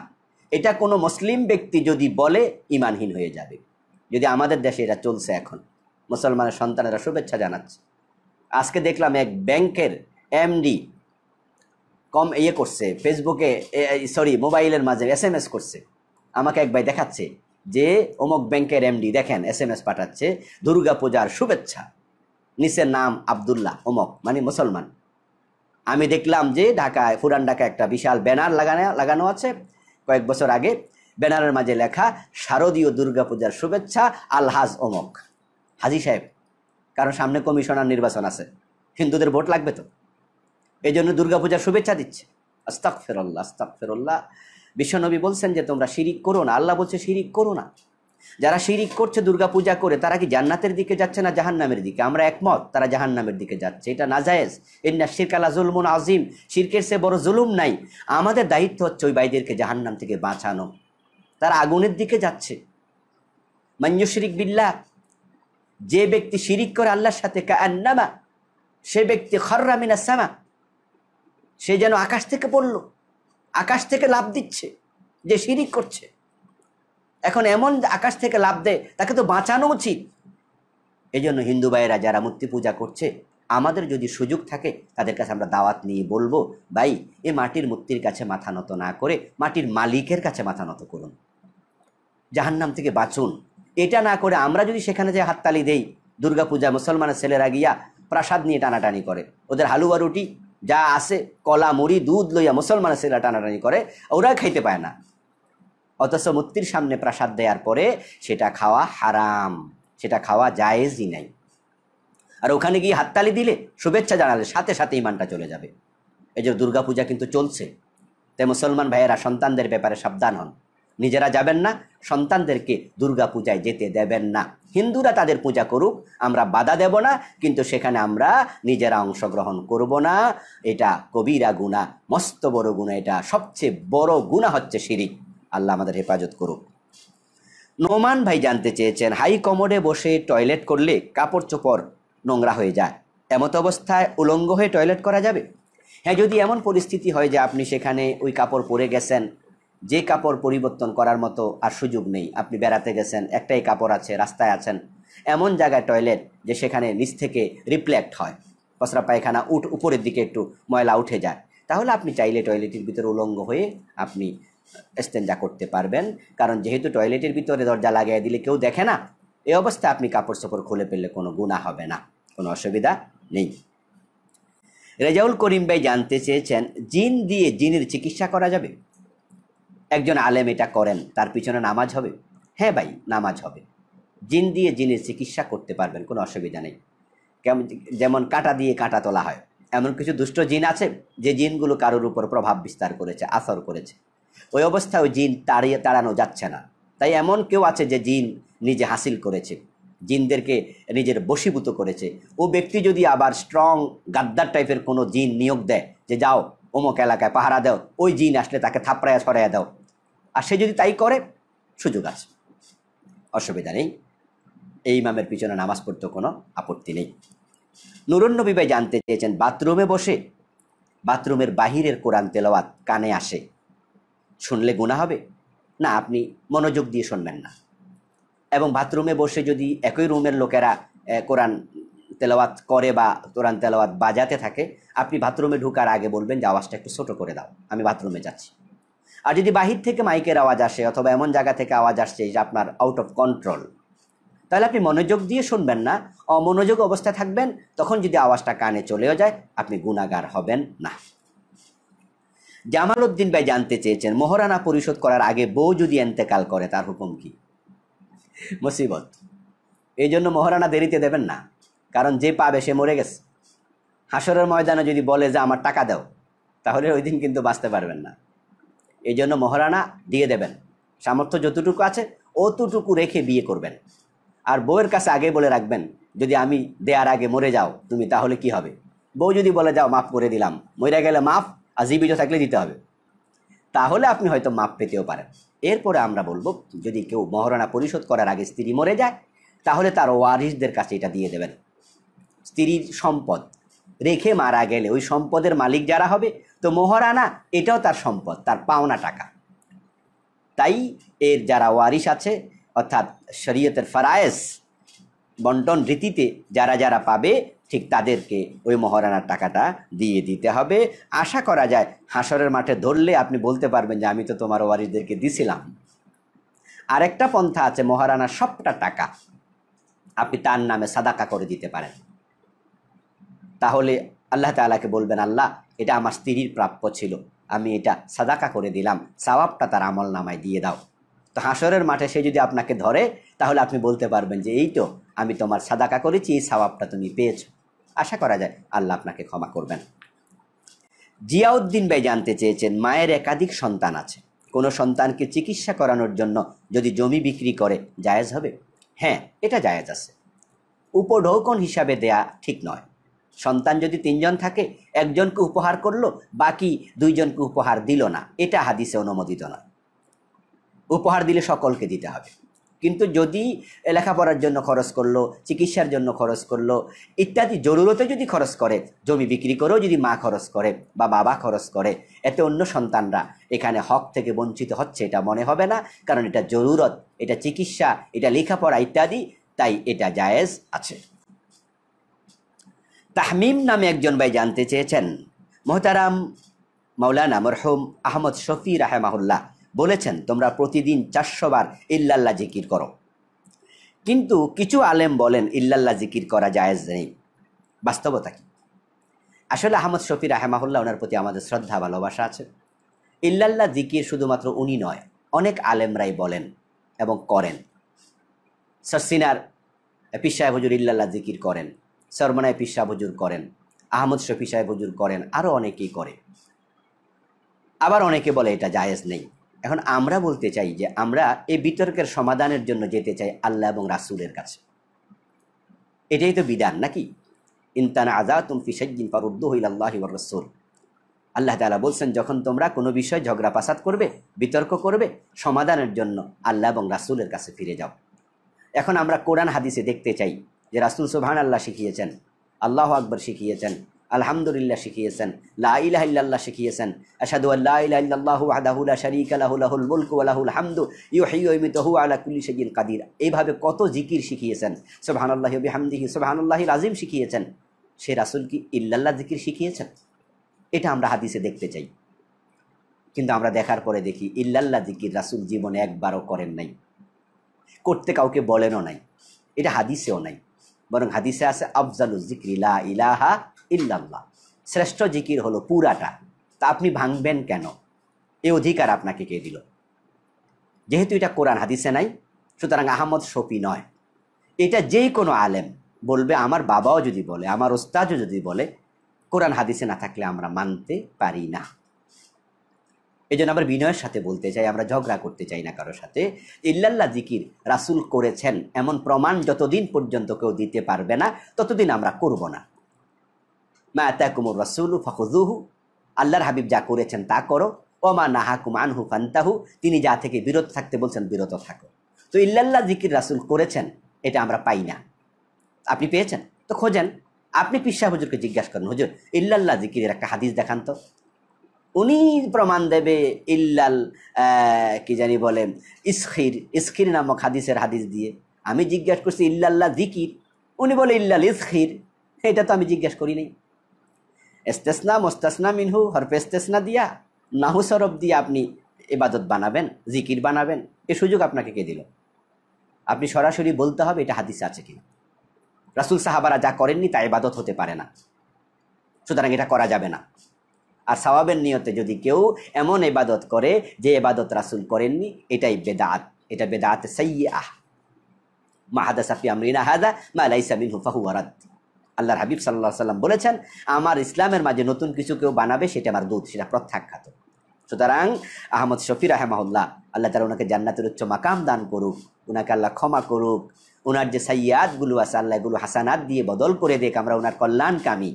S1: এটা কোনো মুসলিম ব্যক্তি যদি বলে ইমানহীন হয়ে যাবে যদি আমাদের দেশে এটা চলছে এখন মুসলমানের সন্তানেরা শুভেচ্ছা জানাচ্ছে আজকে দেখলাম এক ব্যাংকের এমডি কম ইয়ে করছে ফেসবুকে সরি মোবাইলের মাঝে এস এম এস করছে আমাকে এক ভাই দেখাচ্ছে যে অমুক ব্যাংকের এমডি দেখেন এস এম এস পাঠাচ্ছে দুর্গা পূজার শুভেচ্ছা নিচের নাম আবদুল্লাহ অমক মানে মুসলমান আমি দেখলাম যে ঢাকায় ফুরান ঢাকায় একটা বিশাল ব্যানার লাগানো লাগানো আছে কয়েক বছর আগে ব্যানারের মাঝে লেখা শারদীয় দুর্গাপূজার শুভেচ্ছা আলহাজ অমক হাজি সাহেব কারণ সামনে কমিশনার নির্বাচন আছে হিন্দুদের ভোট লাগবে তো এই জন্য দুর্গাপূজার শুভেচ্ছা দিচ্ছে আস্তাক ফেরল্লা আস্তাক ফেরল্লা বিশ্বনবী বলছেন যে তোমরা শিরিক করো না আল্লাহ বলছে শিরিক করো না যারা শিরিক করছে দুর্গা পূজা করে তারা কি জান্নাতের দিকে যাচ্ছে না জাহান্নামের দিকে আমরা একমত তারা জাহান্নামের দিকে যাচ্ছে এটা নাজায়েজ ইন্না শিরকালা জুলমুন আজিম শিরকের সে বড় জুলুম নাই আমাদের দায়িত্ব হচ্ছে ওই বাইদেরকে জাহান্নাম থেকে বাঁচানো তারা আগুনের দিকে যাচ্ছে মান্য শিরিক বিল্লা যে ব্যক্তি শিরিক করে আল্লাহর সাথে কা সে ব্যক্তি খর্রামিনা সামা সে যেন আকাশ থেকে পড়ল আকাশ থেকে লাভ দিচ্ছে যে শিরিক করছে এখন এমন আকাশ থেকে লাভ দেয় তাকে তো বাঁচানো উচিত এই জন্য হিন্দু ভাইয়েরা যারা মূর্তি পূজা করছে আমাদের যদি সুযোগ থাকে তাদের কাছে আমরা দাওয়াত নিয়ে বলবো ভাই এ মাটির মূর্তির কাছে মাথা নত না করে মাটির মালিকের কাছে মাথা নত করুন জাহান্নাম থেকে বাঁচুন এটা না করে আমরা যদি সেখানে যে হাততালি দেই দুর্গাপূজা মুসলমানের ছেলেরা গিয়া প্রাসাদ নিয়ে টানাটানি করে ওদের হালুয়া রুটি যা আসে কলা মুড়ি দুধ লইয়া মুসলমান ছেলেরা টানাটানি করে ওরা খাইতে পায় না অথচ মূর্তির সামনে প্রাসাদ দেওয়ার পরে সেটা খাওয়া হারাম সেটা খাওয়া জায়েজই নাই আর ওখানে গিয়ে হাততালি দিলে শুভেচ্ছা জানালে সাথে সাথে ইমানটা চলে যাবে এই যে দুর্গাপূজা কিন্তু চলছে তাই মুসলমান ভাইয়েরা সন্তানদের ব্যাপারে সাবধান হন নিজেরা যাবেন না সন্তানদেরকে দুর্গা পূজায় যেতে দেবেন না হিন্দুরা তাদের পূজা করুক আমরা বাধা দেব না কিন্তু সেখানে আমরা নিজেরা অংশগ্রহণ করব না এটা কবিরা গুণা মস্ত বড় গুণা এটা সবচেয়ে বড় গুণা হচ্ছে শিরিক আল্লাহ আমাদের হেফাজত করুক নোমান ভাই জানতে চেয়েছেন হাই কমোডে বসে টয়লেট করলে কাপড় চোপড় নোংরা হয়ে যায় এমত অবস্থায় উলঙ্গ হয়ে টয়লেট করা যাবে হ্যাঁ যদি এমন পরিস্থিতি হয় যে আপনি সেখানে ওই কাপড় পরে গেছেন যে কাপড় পরিবর্তন করার মতো আর সুযোগ নেই আপনি বেড়াতে গেছেন একটাই কাপড় আছে রাস্তায় আছেন এমন জায়গায় টয়লেট যে সেখানে নিচ থেকে রিফ্লেক্ট হয় কচরা পায়খানা উঠ উপরের দিকে একটু ময়লা উঠে যায় তাহলে আপনি চাইলে টয়লেটের ভিতরে উলঙ্গ হয়ে আপনি স্তেঞ্জা করতে পারবেন কারণ যেহেতু টয়লেটের ভিতরে দরজা লাগিয়ে দিলে কেউ দেখে না এই অবস্থায় আপনি কাপড় চোপড় খুলে ফেললে কোনো গুণা হবে না কোনো অসুবিধা নেই রেজাউল করিম ভাই জানতে চেয়েছেন জিন দিয়ে জিনের চিকিৎসা করা যাবে একজন আলেম এটা করেন তার পিছনে নামাজ হবে হ্যাঁ ভাই নামাজ হবে জিন দিয়ে জিনের চিকিৎসা করতে পারবেন কোনো অসুবিধা নেই কেমন যেমন কাটা দিয়ে কাটা তোলা হয় এমন কিছু দুষ্ট জিন আছে যে জিনগুলো কারোর উপর প্রভাব বিস্তার করেছে আসর করেছে ওই অবস্থায় ওই জিন তাড়িয়ে তাড়ানো যাচ্ছে না তাই এমন কেউ আছে যে জিন নিজে হাসিল করেছে জিনদেরকে নিজের বশীভূত করেছে ও ব্যক্তি যদি আবার স্ট্রং গাদ্দার টাইপের কোনো জিন নিয়োগ দেয় যে যাও অমুক এলাকায় পাহারা দাও ওই জিন আসলে তাকে থাপড়ায় ছড়াইয়া দাও আর সে যদি তাই করে সুযোগ আছে অসুবিধা নেই এই ইমামের পিছনে নামাজ পড়তে কোনো আপত্তি নেই নুরন্ন ভাই জানতে চেয়েছেন বাথরুমে বসে বাথরুমের বাহিরের কোরআন তেলাওয়াত কানে আসে শুনলে গুণা হবে না আপনি মনোযোগ দিয়ে শুনবেন না এবং বাথরুমে বসে যদি একই রুমের লোকেরা কোরআন তেলাওয়াত করে বা কোরআন তেলাওয়াত বাজাতে থাকে আপনি বাথরুমে ঢুকার আগে বলবেন যে আওয়াজটা একটু ছোটো করে দাও আমি বাথরুমে যাচ্ছি আর যদি বাহির থেকে মাইকের আওয়াজ আসে অথবা এমন জায়গা থেকে আওয়াজ আসছে যে আপনার আউট অফ কন্ট্রোল তাহলে আপনি মনোযোগ দিয়ে শুনবেন না অমনোযোগ অবস্থায় থাকবেন তখন যদি আওয়াজটা কানে চলেও যায় আপনি গুণাগার হবেন না জামাল উদ্দিন ভাই জানতে চেয়েছেন মহারানা পরিশোধ করার আগে বউ যদি এন্তেকাল করে তার হুকুম কি মুসিবত এই জন্য মহারানা দেরিতে দেবেন না কারণ যে পাবে সে মরে গেছে হাসরের ময়দানে যদি বলে যে আমার টাকা দাও তাহলে ওই দিন কিন্তু বাঁচতে পারবেন না এই জন্য মহারানা দিয়ে দেবেন সামর্থ্য যতটুকু আছে অতটুকু রেখে বিয়ে করবেন আর বউয়ের কাছে আগে বলে রাখবেন যদি আমি দেয়ার আগে মরে যাও তুমি তাহলে কি হবে বউ যদি বলে যাও মাফ করে দিলাম মরে গেলে মাফ আর জীবিত থাকলে দিতে হবে তাহলে আপনি হয়তো মাপ পেতেও পারেন এরপরে আমরা বলবো যদি কেউ মহারণা পরিশোধ করার আগে স্ত্রী মরে যায় তাহলে তার ওয়ারিসদের কাছে এটা দিয়ে দেবেন স্ত্রীর সম্পদ রেখে মারা গেলে ওই সম্পদের মালিক যারা হবে তো মোহরানা এটাও তার সম্পদ তার পাওনা টাকা তাই এর যারা ওয়ারিস আছে অর্থাৎ শরীয়তের ফারায়েস বন্টন রীতিতে যারা যারা পাবে ঠিক তাদেরকে ওই মহারানার টাকাটা দিয়ে দিতে হবে আশা করা যায় হাসরের মাঠে ধরলে আপনি বলতে পারবেন যে আমি তো তোমার ওয়ারিসদেরকে দিছিলাম আরেকটা পন্থা আছে মহারানার সবটা টাকা আপনি তার নামে সাদাকা করে দিতে পারেন তাহলে আল্লাহ তালাকে বলবেন আল্লাহ এটা আমার স্ত্রীর প্রাপ্য ছিল আমি এটা সাদাকা করে দিলাম সাবাবটা তার আমল নামায় দিয়ে দাও তো হাঁসরের মাঠে সে যদি আপনাকে ধরে তাহলে আপনি বলতে পারবেন যে এই তো আমি তোমার সাদাকা করেছি এই সাবাবটা তুমি পেয়েছ আশা করা যায় আল্লাহ আপনাকে ক্ষমা করবেন জিয়াউদ্দিন ভাই জানতে চেয়েছেন মায়ের একাধিক সন্তান আছে কোনো সন্তানকে চিকিৎসা করানোর জন্য যদি জমি বিক্রি করে জায়েজ হবে হ্যাঁ এটা জায়েজ আছে উপঢৌকন হিসাবে দেয়া ঠিক নয় সন্তান যদি তিনজন থাকে একজনকে উপহার করলো বাকি দুইজনকে উপহার দিল না এটা হাদিসে অনুমোদিত নয় উপহার দিলে সকলকে দিতে হবে কিন্তু যদি লেখাপড়ার জন্য খরচ করলো চিকিৎসার জন্য খরচ করলো ইত্যাদি জরুরতে যদি খরচ করে জমি বিক্রি করেও যদি মা খরচ করে বা বাবা খরচ করে এতে অন্য সন্তানরা এখানে হক থেকে বঞ্চিত হচ্ছে এটা মনে হবে না কারণ এটা জরুরত এটা চিকিৎসা এটা লেখাপড়া ইত্যাদি তাই এটা জায়েজ আছে তাহমিম নামে একজন ভাই জানতে চেয়েছেন মোহতারাম মাওলানা মরহুম আহমদ শফি রাহেমাহুল্লাহ বলেছেন তোমরা প্রতিদিন চারশোবার ইল্লাল্লাহ জিকির করো কিন্তু কিছু আলেম বলেন ইল্লাল্লাহ জিকির করা জায়েজ নেই বাস্তবতা কি আসলে আহমদ শফি রাহেমাহুল্লাহ ওনার প্রতি আমাদের শ্রদ্ধা ভালোবাসা আছে ইল্লাল্লাহ জিকির শুধুমাত্র উনি নয় অনেক আলেমরাই বলেন এবং করেন সসিনার সাহেব হজুর ইল্লাল্লাহ জিকির করেন সরমনায় পিসা বজুর করেন আহমদ শফি সাহেব হজুর করেন আরও অনেকেই করে আবার অনেকে বলে এটা জায়েজ নেই এখন আমরা বলতে চাই যে আমরা এই বিতর্কের সমাধানের জন্য যেতে চাই আল্লাহ এবং রাসুলের কাছে এটাই তো বিধান নাকি ইনতানা আজা তুম ফিসাইদ্দিন ফারুদ্দ হইল আল্লাহ রসুল আল্লাহ তালা বলছেন যখন তোমরা কোনো বিষয় ঝগড়া পাসাদ করবে বিতর্ক করবে সমাধানের জন্য আল্লাহ এবং রাসুলের কাছে ফিরে যাও এখন আমরা কোরআন হাদিসে দেখতে চাই যে রাসুল সোভান আল্লাহ শিখিয়েছেন আল্লাহ আকবর শিখিয়েছেন আলহামদুলিল্লাহ শিখিয়েছেন লাহ শিখিয়েছেন আসাদু আল্লাহ শরিক আলাহুল মুলকু আলাহুল হামদু ইউহিমিতহু আলাকুল্লি শকিন কাদির এইভাবে কত জিকির শিখিয়েছেন সোহানুল্লাহ হামদিহি আল্লাহ আজিম শিখিয়েছেন সে রাসুল কি ইল্লাল্লাহ জিকির শিখিয়েছেন এটা আমরা হাদিসে দেখতে চাই কিন্তু আমরা দেখার পরে দেখি ইল্লাল্লাহ জিকির রাসুল জীবনে একবারও করেন নাই করতে কাউকে বলেনও নাই এটা হাদিসেও নাই বরং হাদিসে আছে আফজালু জিকির ইলাহা ইল্লাল্লাহ শ্রেষ্ঠ জিকির হলো পুরাটা তা আপনি ভাঙবেন কেন এ অধিকার আপনাকে কে দিল যেহেতু এটা কোরআন হাদিসে নাই সুতরাং আহমদ শফি নয় এটা যেই কোনো আলেম বলবে আমার বাবাও যদি বলে আমার ওস্তাদও যদি বলে কোরআন হাদিসে না থাকলে আমরা মানতে পারি না এই জন্য আমরা বিনয়ের সাথে বলতে চাই আমরা ঝগড়া করতে চাই না কারোর সাথে ইল্লাল্লা জিকির রাসুল করেছেন এমন প্রমাণ যতদিন পর্যন্ত কেউ দিতে পারবে না ততদিন আমরা করব না মা কুমুর রাসুল ফখুজুহু আল্লাহর হাবিব যা করেছেন তা করো ওমা নাহা হু ফান্তাহু তিনি যা থেকে বিরত থাকতে বলছেন বিরত থাকো তো ইল্লাল্লাহ জিকির রাসুল করেছেন এটা আমরা পাই না আপনি পেয়েছেন তো খোঁজেন আপনি পিসা হুজুরকে জিজ্ঞাসা করেন হুজুর ইল্লাল্লাহ জিকির একটা হাদিস দেখান তো উনি প্রমাণ দেবে ইল্লাল কি জানি বলে ইসখির ইসখির নামক হাদিসের হাদিস দিয়ে আমি জিজ্ঞাসা করছি ইল্লাল্লাহ জিকির উনি বলে ইল্লাল ইসখির এটা তো আমি জিজ্ঞাসা করি নাই এস্তেসনা মোস্তাসনা মিনহু হরফে এস্তেসনা দিয়া নাহু সরব দিয়ে আপনি এবাদত বানাবেন জিকির বানাবেন এ সুযোগ আপনাকে কে দিল আপনি সরাসরি বলতে হবে এটা হাদিস আছে কিনা রাসুল সাহাবারা যা করেননি তা এবাদত হতে পারে না সুতরাং এটা করা যাবে না আর সবাবের নিয়তে যদি কেউ এমন এবাদত করে যে এবাদত রাসুল করেননি এটাই বেদাত এটা বেদাত সাইয়াহ মাহাদা সাফি আমরিনা হাদা মা লাইসামিন হুফাহুয়ারাদ আল্লাহর হাবিব সাল্লাহ সাল্লাম বলেছেন আমার ইসলামের মাঝে নতুন কিছু কেউ বানাবে সেটা আমার দুধ সেটা প্রত্যাখ্যাত সুতরাং আহমদ শফি রাহেমাহুল্লাহ আল্লাহ তারা ওনাকে জান্নাতের উচ্চ মাকাম দান করুক ওনাকে আল্লাহ ক্ষমা করুক ওনার যে সাইয়াদগুলো আছে আল্লাহগুলো হাসানাত দিয়ে বদল করে দেখ আমরা ওনার কল্যাণকামী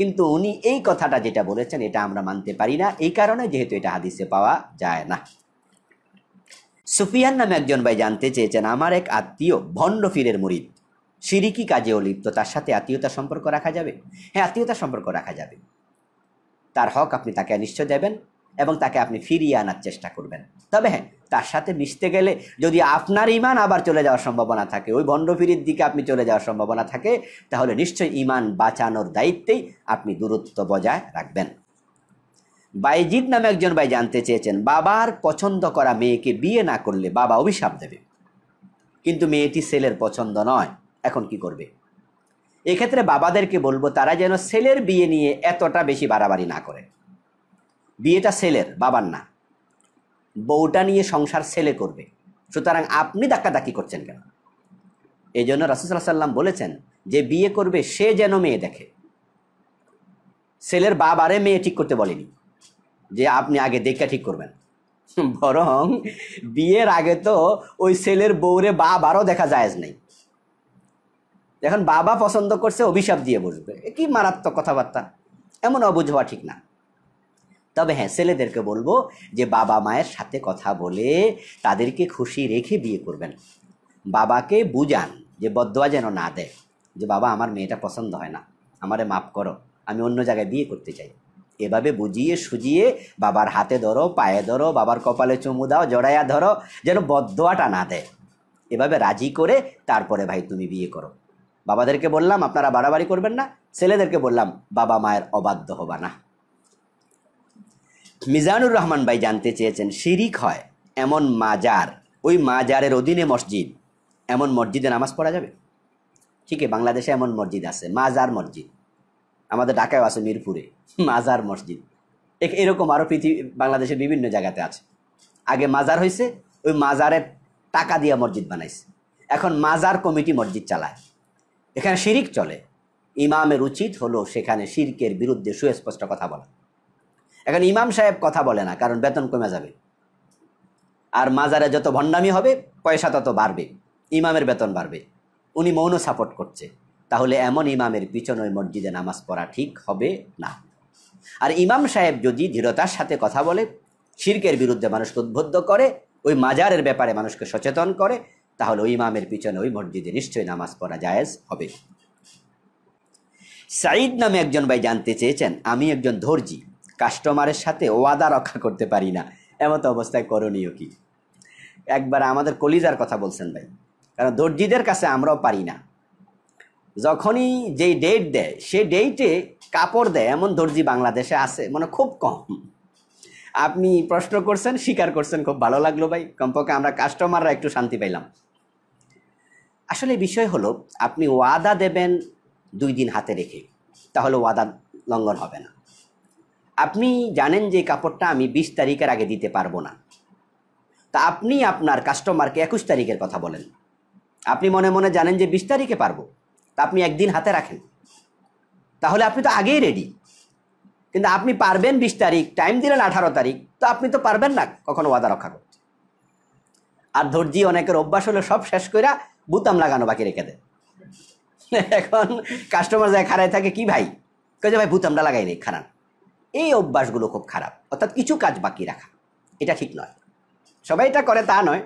S1: কিন্তু উনি এই কথাটা যেটা বলেছেন এটা আমরা মানতে পারি না এই কারণে যেহেতু এটা হাদিসে পাওয়া যায় না সুফিয়ান নামে একজন ভাই জানতে চেয়েছেন আমার এক আত্মীয় ভণ্ড ফিরের মুরিদ সিরিকি কাজেও লিপ্ত তার সাথে আত্মীয়তা সম্পর্ক রাখা যাবে হ্যাঁ আত্মীয়তা সম্পর্ক রাখা যাবে তার হক আপনি তাকে নিশ্চয় দেবেন এবং তাকে আপনি ফিরিয়ে আনার চেষ্টা করবেন তবে হ্যাঁ তার সাথে মিশতে গেলে যদি আপনার ইমান আবার চলে যাওয়ার সম্ভাবনা থাকে ওই বন্ডফিরির দিকে আপনি চলে যাওয়ার সম্ভাবনা থাকে তাহলে নিশ্চয়ই ইমান বাঁচানোর দায়িত্বেই আপনি দূরত্ব বজায় রাখবেন বাইজিদ নামে একজন ভাই জানতে চেয়েছেন বাবার পছন্দ করা মেয়েকে বিয়ে না করলে বাবা অভিশাপ দেবে কিন্তু মেয়েটি ছেলের পছন্দ নয় এখন কি করবে এক্ষেত্রে বাবাদেরকে বলবো তারা যেন ছেলের বিয়ে নিয়ে এতটা বেশি বাড়াবাড়ি না করে বিয়েটা ছেলের বাবার না বউটা নিয়ে সংসার ছেলে করবে সুতরাং আপনি ধাক্কাধাক্কি করছেন কেন এই জন্য রাসুসাল্লাহ সাল্লাম বলেছেন যে বিয়ে করবে সে যেন মেয়ে দেখে ছেলের বাবারে মেয়ে ঠিক করতে বলেনি যে আপনি আগে দেখা ঠিক করবেন বরং বিয়ের আগে তো ওই ছেলের বউরে বাবারও দেখা যায়জ নেই এখন বাবা পছন্দ করছে অভিশাপ দিয়ে বসবে কি মারাত্মক কথাবার্তা এমন অবুঝ হওয়া ঠিক না তবে হ্যাঁ ছেলেদেরকে বলবো যে বাবা মায়ের সাথে কথা বলে তাদেরকে খুশি রেখে বিয়ে করবেন বাবাকে বুঝান যে বদয়া যেন না দেয় যে বাবা আমার মেয়েটা পছন্দ হয় না আমারে মাপ করো আমি অন্য জায়গায় বিয়ে করতে চাই এভাবে বুঝিয়ে সুজিয়ে বাবার হাতে ধরো পায়ে ধরো বাবার কপালে চুমু দাও জড়াইয়া ধরো যেন বদয়াটা না দেয় এভাবে রাজি করে তারপরে ভাই তুমি বিয়ে করো বাবাদেরকে বললাম আপনারা বাড়াবাড়ি করবেন না ছেলেদেরকে বললাম বাবা মায়ের অবাধ্য হবা না মিজানুর রহমান ভাই জানতে চেয়েছেন শিরিক হয় এমন মাজার ওই মাজারের অধীনে মসজিদ এমন মসজিদে নামাজ পড়া যাবে ঠিকই বাংলাদেশে এমন মসজিদ আছে মাজার মসজিদ আমাদের ঢাকায় আছে মিরপুরে মাজার মসজিদ এরকম আরও পৃথিবী বাংলাদেশের বিভিন্ন জায়গাতে আছে আগে মাজার হয়েছে ওই মাজারের টাকা দিয়ে মসজিদ বানাইছে এখন মাজার কমিটি মসজিদ চালায় এখানে শিরিক চলে ইমামের উচিত হলো সেখানে শিরকের বিরুদ্ধে সুস্পষ্ট কথা বলা এখন ইমাম সাহেব কথা বলে না কারণ বেতন কমে যাবে আর মাজারে যত ভণ্ডামি হবে পয়সা তত বাড়বে ইমামের বেতন বাড়বে উনি মৌন সাপোর্ট করছে তাহলে এমন ইমামের পিছনে ওই মসজিদে নামাজ পড়া ঠিক হবে না আর ইমাম সাহেব যদি দৃঢ়তার সাথে কথা বলে শির্কের বিরুদ্ধে মানুষকে উদ্বুদ্ধ করে ওই মাজারের ব্যাপারে মানুষকে সচেতন করে তাহলে ওই ইমামের পিছনে ওই মসজিদে নিশ্চয়ই নামাজ পড়া জায়েজ হবে সাঈদ নামে একজন ভাই জানতে চেয়েছেন আমি একজন ধর্জি কাস্টমারের সাথে ওয়াদা রক্ষা করতে পারি না এমতো অবস্থায় করণীয় কি একবার আমাদের কলিজার কথা বলছেন ভাই কারণ দর্জিদের কাছে আমরাও পারি না যখনই যেই ডেট দেয় সেই ডেটে কাপড় দেয় এমন দর্জি বাংলাদেশে আছে মানে খুব কম আপনি প্রশ্ন করছেন স্বীকার করছেন খুব ভালো লাগলো ভাই কমপক্ষে আমরা কাস্টমাররা একটু শান্তি পাইলাম আসলে বিষয় হলো আপনি ওয়াদা দেবেন দুই দিন হাতে রেখে তাহলে ওয়াদা লঙ্ঘন হবে না আপনি জানেন যে কাপড়টা আমি বিশ তারিখের আগে দিতে পারবো না তা আপনি আপনার কাস্টমারকে একুশ তারিখের কথা বলেন আপনি মনে মনে জানেন যে বিশ তারিখে পারবো তা আপনি একদিন হাতে রাখেন তাহলে আপনি তো আগেই রেডি কিন্তু আপনি পারবেন বিশ তারিখ টাইম দিলেন আঠারো তারিখ তো আপনি তো পারবেন না কখনো ওয়াদা রক্ষা করতে আর ধৈর্যি অনেকের অভ্যাস হলে সব শেষ করে বুতাম লাগানো বাকি রেখে দেয় এখন কাস্টমার যায় খাড়ায় থাকে কি ভাই কে ভাই বুতামটা লাগাই নেই খারান এই অভ্যাসগুলো খুব খারাপ অর্থাৎ কিছু কাজ বাকি রাখা এটা ঠিক নয় সবাই এটা করে তা নয়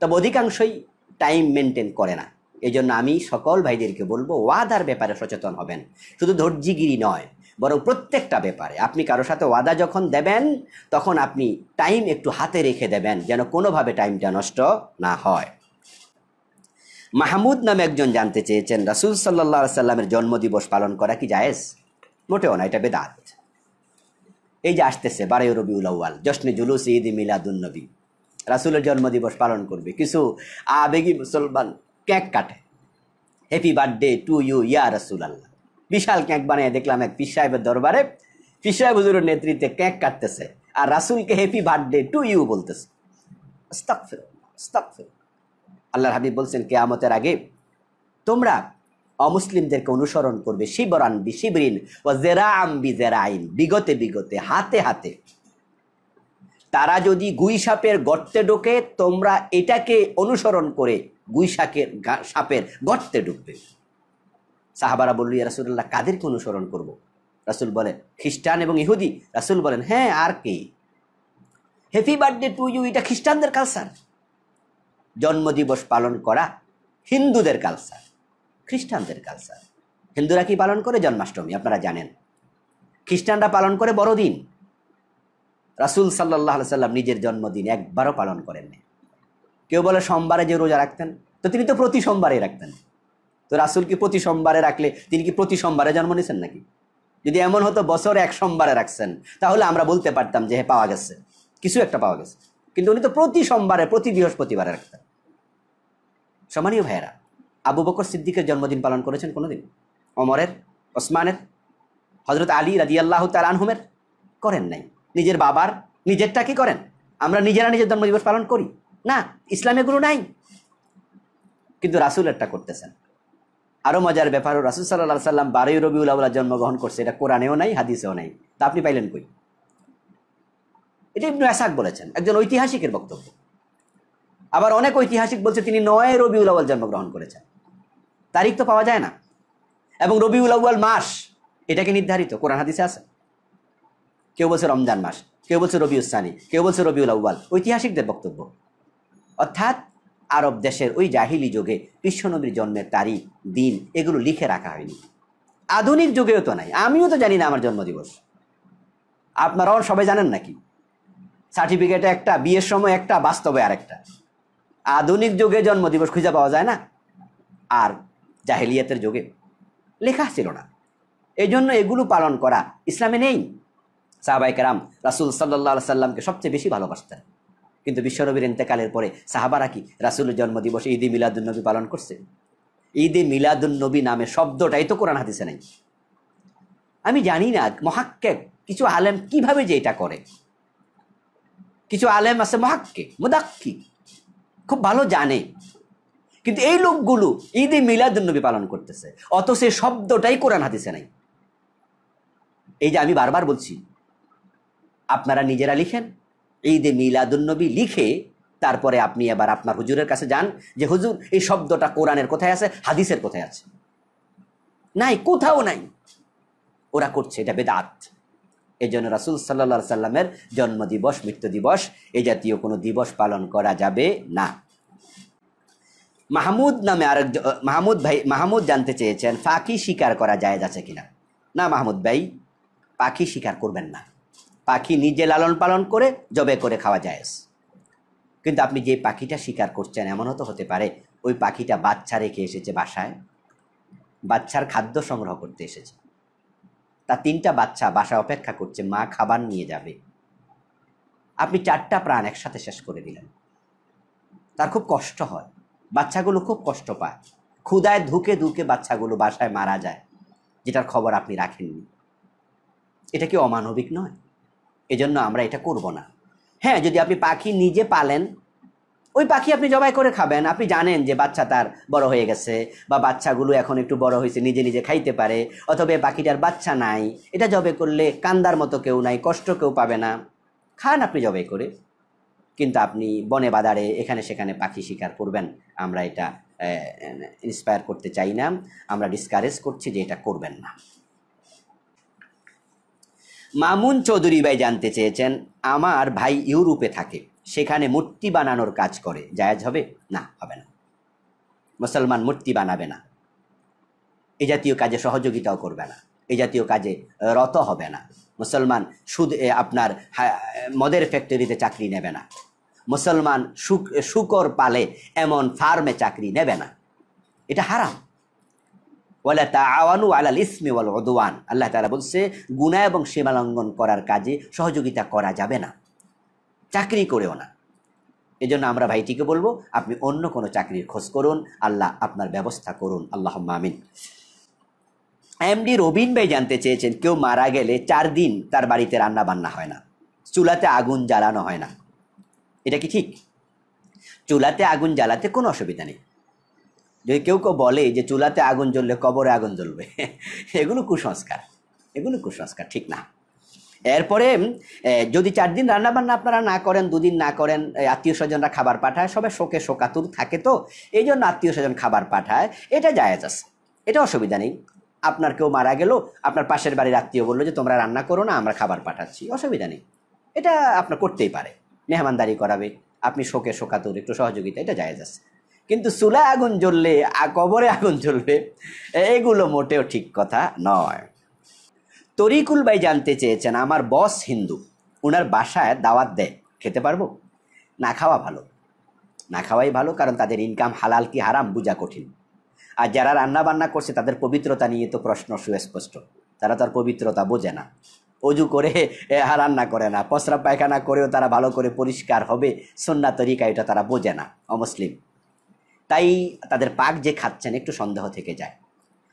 S1: তবে অধিকাংশই টাইম মেনটেন করে না এই জন্য আমি সকল ভাইদেরকে বলবো ওয়াদার ব্যাপারে সচেতন হবেন শুধু ধৈর্যগিরি নয় বরং প্রত্যেকটা ব্যাপারে আপনি কারোর সাথে ওয়াদা যখন দেবেন তখন আপনি টাইম একটু হাতে রেখে দেবেন যেন কোনোভাবে টাইমটা নষ্ট না হয় মাহমুদ নামে একজন জানতে চেয়েছেন রাসুল সাল্লা সাল্লামের জন্মদিবস পালন করা কি জায়েজ মোটেও না এটা বেদাত এই যে আসতেছে বারে রবি আউ্য়াল জশ্নে জুলুস ঈদ মিলাদুলনবী রাসুলের জন্মদিবস পালন করবে কিছু আবেগী মুসলমান কেক কাটে হ্যাপি বার্থডে টু ইউ ইয়া রাসুল আল্লাহ বিশাল ক্যাঁক বানিয়ে দেখলাম এক পিস সাহেবের দরবারে পিস সাহেব হুজুরের নেতৃত্বে ক্যাঁক কাটতেছে আর রাসুলকে হ্যাপি বার্থডে টু ইউ বলতেছে আল্লাহর হাবিব বলছেন কেয়ামতের আগে তোমরা অমুসলিমদেরকে অনুসরণ করবে শিবরান বি শিবরিন ও জেরা আম্বি জেরা আইন বিগতে বিগতে হাতে হাতে তারা যদি গুই সাপের গর্তে ঢোকে তোমরা এটাকে অনুসরণ করে গুই সাপের সাপের গর্তে ঢুকবে সাহাবারা বললি রাসুল্লাহ কাদেরকে অনুসরণ করব। রাসুল বলেন খ্রিস্টান এবং ইহুদি রাসুল বলেন হ্যাঁ আর কে হ্যাপি বার্থডে টু ইউ এটা খ্রিস্টানদের কালচার জন্মদিবস পালন করা হিন্দুদের কালচার খ্রিস্টানদের কালচার হিন্দুরা কি পালন করে জন্মাষ্টমী আপনারা জানেন খ্রিস্টানরা পালন করে বড়দিন রাসুল সাল্লাহ সাল্লাম নিজের জন্মদিন একবারও পালন করেননি কেউ বলে সোমবারে যে রোজা রাখতেন তো তিনি তো প্রতি সোমবারে রাখতেন তো রাসুল কি প্রতি সোমবারে রাখলে তিনি কি প্রতি সোমবারে জন্ম নিয়েছেন নাকি যদি এমন হতো বছর এক সোমবারে রাখছেন তাহলে আমরা বলতে পারতাম যে হ্যাঁ পাওয়া গেছে কিছু একটা পাওয়া গেছে কিন্তু উনি তো প্রতি সোমবারে প্রতি বৃহস্পতিবারে রাখতেন সমানীয় ভাইয়েরা আবু বকর সিদ্দিকের জন্মদিন পালন করেছেন কোনোদিন অমরের ওসমানের হজরত আলী রাজিয়াল্লাহ তার আনহুমের করেন নাই নিজের বাবার নিজেরটা কি করেন আমরা নিজেরা নিজের জন্মদিবস পালন করি না ইসলামে গুরু নাই কিন্তু রাসুলেরটা করতেছেন আরও মজার ব্যাপার রাসুল সাল্লাহ সাল্লাম বারোই রবিউল আউলা জন্মগ্রহণ করছে এটা কোরআনেও নাই হাদিসেও নাই তা আপনি পাইলেন কই এটা ইবনু এসাক বলেছেন একজন ঐতিহাসিকের বক্তব্য আবার অনেক ঐতিহাসিক বলছে তিনি নয় রবিউল আউ্ল জন্মগ্রহণ করেছেন তারিখ তো পাওয়া যায় না এবং রবিউল আউ্বাল মাস এটাকে নির্ধারিত কোরআন হাদিসে আছে কেউ বলছে রমজান মাস কেউ বলছে রবি উসানি কেউ বলছে রবিউল আউ্বাল ঐতিহাসিকদের বক্তব্য অর্থাৎ আরব দেশের ওই জাহিলি যুগে বিশ্বনবীর জন্মের তারিখ দিন এগুলো লিখে রাখা হয়নি আধুনিক যুগেও তো নাই আমিও তো জানি না আমার জন্মদিবস আপনারাও সবাই জানেন নাকি সার্টিফিকেটে একটা বিয়ের সময় একটা বাস্তবে আরেকটা আধুনিক যুগে জন্মদিবস খুঁজে পাওয়া যায় না আর জাহেলিয়াতের যোগে লেখা ছিল না এই জন্য এগুলো পালন করা ইসলামে নেই সাহাবাইকারাম রাসুল সাল্লাহ সাল্লামকে সবচেয়ে বেশি ভালোবাসতেন কিন্তু বিশ্বনবীর ইন্তেকালের পরে সাহাবারা কি রাসুলের জন্মদিবসে ঈদ মিলাদুলনবী পালন করছে ঈদে মিলাদুলনবী নামে শব্দটাই তো কোরআন হাতিসে নেই আমি জানি না মহাক্কে কিছু আলেম কিভাবে যে এটা করে কিছু আলেম আছে মহাক্কে মুদাক্কি খুব ভালো জানে কিন্তু এই লোকগুলো ঈদে মিলাদুন্নবী পালন করতেছে অত সে শব্দটাই কোরআন হাদিসে নাই এই যে আমি বারবার বলছি আপনারা নিজেরা লিখেন ঈদে মিলাদুন্নবী লিখে তারপরে আপনি আবার আপনার হুজুরের কাছে যান যে হুজুর এই শব্দটা কোরআনের কোথায় আছে হাদিসের কোথায় আছে নাই কোথাও নাই ওরা করছে এটা বেদাত এই জন্য রাসুল সাল্লা সাল্লামের জন্মদিবস মৃত্যু দিবস এ জাতীয় কোনো দিবস পালন করা যাবে না মাহমুদ নামে আরেক মাহমুদ ভাই মাহমুদ জানতে চেয়েছেন পাখি শিকার করা যায় আছে কিনা না মাহমুদ ভাই পাখি শিকার করবেন না পাখি নিজে লালন পালন করে জবে করে খাওয়া যায় কিন্তু আপনি যে পাখিটা শিকার করছেন এমনও তো হতে পারে ওই পাখিটা বাচ্চা রেখে এসেছে বাসায় বাচ্চার খাদ্য সংগ্রহ করতে এসেছে তা তিনটা বাচ্চা বাসা অপেক্ষা করছে মা খাবার নিয়ে যাবে আপনি চারটা প্রাণ একসাথে শেষ করে দিলেন তার খুব কষ্ট হয় বাচ্চাগুলো খুব কষ্ট পায় ক্ষুদায় ধুকে ধুকে বাচ্চাগুলো বাসায় মারা যায় যেটার খবর আপনি রাখেননি এটা কি অমানবিক নয় এজন্য আমরা এটা করব না হ্যাঁ যদি আপনি পাখি নিজে পালেন ওই পাখি আপনি জবাই করে খাবেন আপনি জানেন যে বাচ্চা তার বড় হয়ে গেছে বা বাচ্চাগুলো এখন একটু বড় হয়েছে নিজে নিজে খাইতে পারে অথবা পাখিটার বাচ্চা নাই এটা জবে করলে কান্দার মতো কেউ নাই কষ্ট কেউ পাবে না খান আপনি জবাই করে কিন্তু আপনি বনে বাদারে এখানে সেখানে পাখি শিকার করবেন আমরা এটা ইন্সপায়ার করতে চাই না আমরা ডিসকারেজ করছি যে এটা করবেন না মামুন চৌধুরী ভাই জানতে চেয়েছেন আমার ভাই ইউরোপে থাকে সেখানে মূর্তি বানানোর কাজ করে জায়জ হবে না হবে না মুসলমান মূর্তি বানাবে না এ জাতীয় কাজে সহযোগিতাও করবে না এ জাতীয় কাজে রত হবে না মুসলমান সুদ আপনার মদের ফ্যাক্টরিতে চাকরি নেবে না মুসলমান শুকর পালে এমন ফার্মে চাকরি নেবে না এটা হারাম ওয়ালা তা আওয়ানু আলাল ইসমি ওয়াল অদওয়ান আল্লাহ তালা বলছে গুণা এবং সীমালঙ্ঘন করার কাজে সহযোগিতা করা যাবে না চাকরি করেও না এজন্য আমরা ভাইটিকে বলবো আপনি অন্য কোনো চাকরির খোঁজ করুন আল্লাহ আপনার ব্যবস্থা করুন আল্লাহ মামিন এমডি রবিন ভাই জানতে চেয়েছেন কেউ মারা গেলে চার দিন তার বাড়িতে রান্না বান্না হয় না চুলাতে আগুন জ্বালানো হয় না এটা কি ঠিক চুলাতে আগুন জ্বালাতে কোনো অসুবিধা নেই যদি কেউ কেউ বলে যে চুলাতে আগুন জ্বললে কবরে আগুন জ্বলবে এগুলো কুসংস্কার এগুলো কুসংস্কার ঠিক না এরপরে যদি চার দিন রান্নাবান্না আপনারা না করেন দুদিন না করেন আত্মীয় স্বজনরা খাবার পাঠায় সবাই শোকে শোকাতুর থাকে তো এই জন্য আত্মীয় স্বজন খাবার পাঠায় এটা যায় আছে এটা অসুবিধা নেই আপনার কেউ মারা গেল আপনার পাশের বাড়ির আত্মীয় বললো যে তোমরা রান্না করো না আমরা খাবার পাঠাচ্ছি অসুবিধা নেই এটা আপনার করতেই পারে মেহমানদারি করাবে আপনি শোকে শোকাতুর একটু সহযোগিতা এটা যায় যাচ্ছে কিন্তু চুলা আগুন জ্বললে কবরে আগুন জ্বলবে এগুলো মোটেও ঠিক কথা নয় তরিকুল ভাই জানতে চেয়েছেন আমার বস হিন্দু ওনার বাসায় দাওয়াত দেয় খেতে পারবো না খাওয়া ভালো না খাওয়াই ভালো কারণ তাদের ইনকাম হালাল কি হারাম বোঝা কঠিন আর যারা রান্না বান্না করছে তাদের পবিত্রতা নিয়ে তো প্রশ্ন সুস্পষ্ট তারা তার পবিত্রতা বোঝে না অজু করে রান্না করে না পসরা পায়খানা করেও তারা ভালো করে পরিষ্কার হবে সন্না তরিকা এটা তারা বোঝে না অমুসলিম তাই তাদের পাক যে খাচ্ছেন একটু সন্দেহ থেকে যায়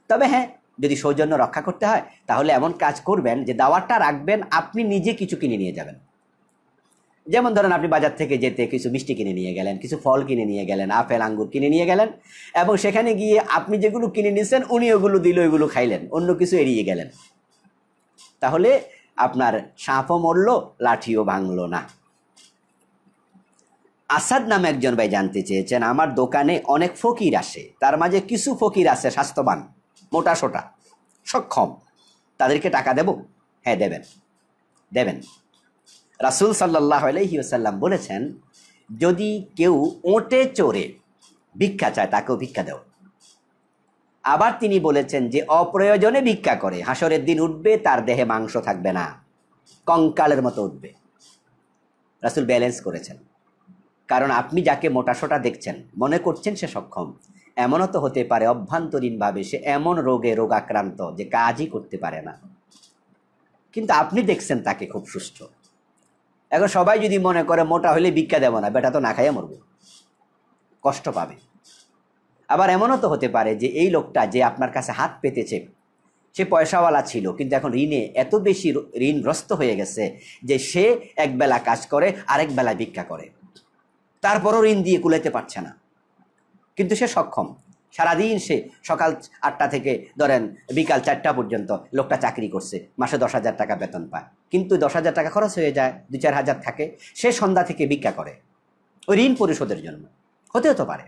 S1: তবে হ্যাঁ যদি সৌজন্য রক্ষা করতে হয় তাহলে এমন কাজ করবেন যে দাওয়ারটা রাখবেন আপনি নিজে কিছু কিনে নিয়ে যাবেন যেমন ধরেন আপনি বাজার থেকে যেতে কিছু মিষ্টি কিনে নিয়ে গেলেন কিছু ফল কিনে নিয়ে গেলেন আপেল আঙ্গুর কিনে নিয়ে গেলেন এবং সেখানে গিয়ে আপনি যেগুলো কিনে নিয়েছেন উনি ওগুলো দিল ওইগুলো খাইলেন অন্য কিছু এড়িয়ে গেলেন তাহলে আপনার সাঁপও মরল লাঠিও ভাঙল না আসাদ নামে একজন ভাই জানতে চেয়েছেন আমার দোকানে অনেক ফকির আসে তার মাঝে কিছু ফকির আছে স্বাস্থ্যবান মোটা সোটা সক্ষম তাদেরকে টাকা দেব হ্যাঁ দেবেন দেবেন রাসুল সাল্লাহ আলহিউসাল্লাম বলেছেন যদি কেউ ওঁটে চড়ে ভিক্ষা চায় তাকেও ভিক্ষা দেও আবার তিনি বলেছেন যে অপ্রয়োজনে ভিক্ষা করে হাসরের দিন উঠবে তার দেহে মাংস থাকবে না কঙ্কালের মতো উঠবে রাসুল ব্যালেন্স করেছেন কারণ আপনি যাকে মোটাসোটা দেখছেন মনে করছেন সে সক্ষম এমনও তো হতে পারে অভ্যন্তরীণভাবে সে এমন রোগে রোগাক্রান্ত যে কাজই করতে পারে না কিন্তু আপনি দেখছেন তাকে খুব সুস্থ এখন সবাই যদি মনে করে মোটা হলে ভিক্ষা দেবো না বেটা তো না খাইয়া মরবে কষ্ট পাবে আবার এমনও তো হতে পারে যে এই লোকটা যে আপনার কাছে হাত পেতেছে সে পয়সাওয়ালা ছিল কিন্তু এখন ঋণে এত বেশি ঋণগ্রস্ত হয়ে গেছে যে সে একবেলা কাজ করে আরেক বেলা ভিক্ষা করে তারপরও ঋণ দিয়ে কুলাইতে পারছে না কিন্তু সে সক্ষম সারাদিন সে সকাল আটটা থেকে ধরেন বিকাল চারটা পর্যন্ত লোকটা চাকরি করছে মাসে দশ হাজার টাকা বেতন পায় কিন্তু দশ হাজার টাকা খরচ হয়ে যায় দু চার হাজার থাকে সে সন্ধ্যা থেকে ভিক্ষা করে ওই ঋণ পরিশোধের জন্য হতে হতে পারে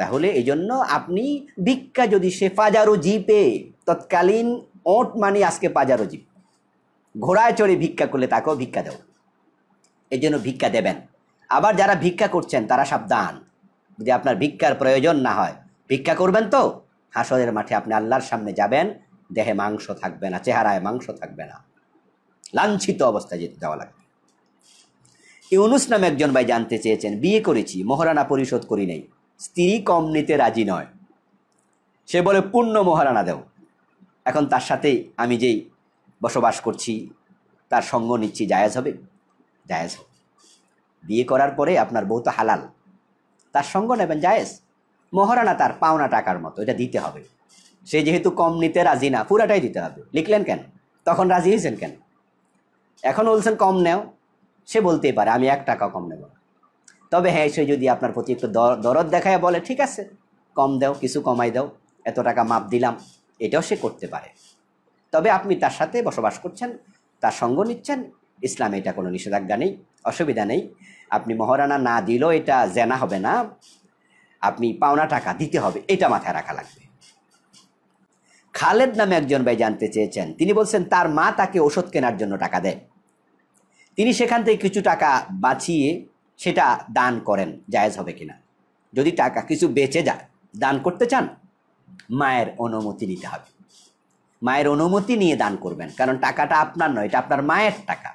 S1: তাহলে এই জন্য আপনি ভিক্ষা যদি সে পাজারো জিপে তৎকালীন ওট মানি আজকে পাজারো জিপ ঘোড়ায় চড়ে ভিক্ষা করলে তাকেও ভিক্ষা দেব এই জন্য ভিক্ষা দেবেন আবার যারা ভিক্ষা করছেন তারা সাবধান যদি আপনার ভিক্ষার প্রয়োজন না হয় ভিক্ষা করবেন তো হাসরের মাঠে আপনি আল্লাহর সামনে যাবেন দেহে মাংস থাকবে না চেহারায় মাংস থাকবে না লাঞ্ছিত অবস্থায় যেতে যাওয়া লাগবে ইউনুস নামে একজন ভাই জানতে চেয়েছেন বিয়ে করেছি মহারানা পরিশোধ করি নাই স্ত্রী কম নিতে রাজি নয় সে বলে পূর্ণ মহারানা দেও এখন তার সাথে আমি যেই বসবাস করছি তার সঙ্গ নিচ্ছি জায়াজ হবে জায়াজ হবে বিয়ে করার পরে আপনার বউ তো হালাল তার সঙ্গ নেবেন জায়েজ মহারানা তার পাওনা টাকার মতো এটা দিতে হবে সে যেহেতু কম নিতে রাজি না পুরাটাই দিতে হবে লিখলেন কেন তখন রাজি হয়েছেন কেন এখন বলছেন কম নেও সে বলতেই পারে আমি এক টাকা কম নেব তবে হ্যাঁ সে যদি আপনার প্রতি একটু দরদ দেখায় বলে ঠিক আছে কম দাও কিছু কমাই দাও এত টাকা মাপ দিলাম এটাও সে করতে পারে তবে আপনি তার সাথে বসবাস করছেন তার সঙ্গ নিচ্ছেন ইসলামে এটা কোনো নিষেধাজ্ঞা নেই অসুবিধা নেই আপনি মহারানা না দিলেও এটা জেনা হবে না আপনি পাওনা টাকা দিতে হবে এটা মাথায় রাখা লাগবে খালেদ নামে একজন ভাই জানতে চেয়েছেন তিনি বলছেন তার মা তাকে ওষুধ কেনার জন্য টাকা দেয় তিনি সেখান থেকে কিছু টাকা বাঁচিয়ে সেটা দান করেন জায়েজ হবে কিনা যদি টাকা কিছু বেঁচে যায় দান করতে চান মায়ের অনুমতি নিতে হবে মায়ের অনুমতি নিয়ে দান করবেন কারণ টাকাটা আপনার নয় এটা আপনার মায়ের টাকা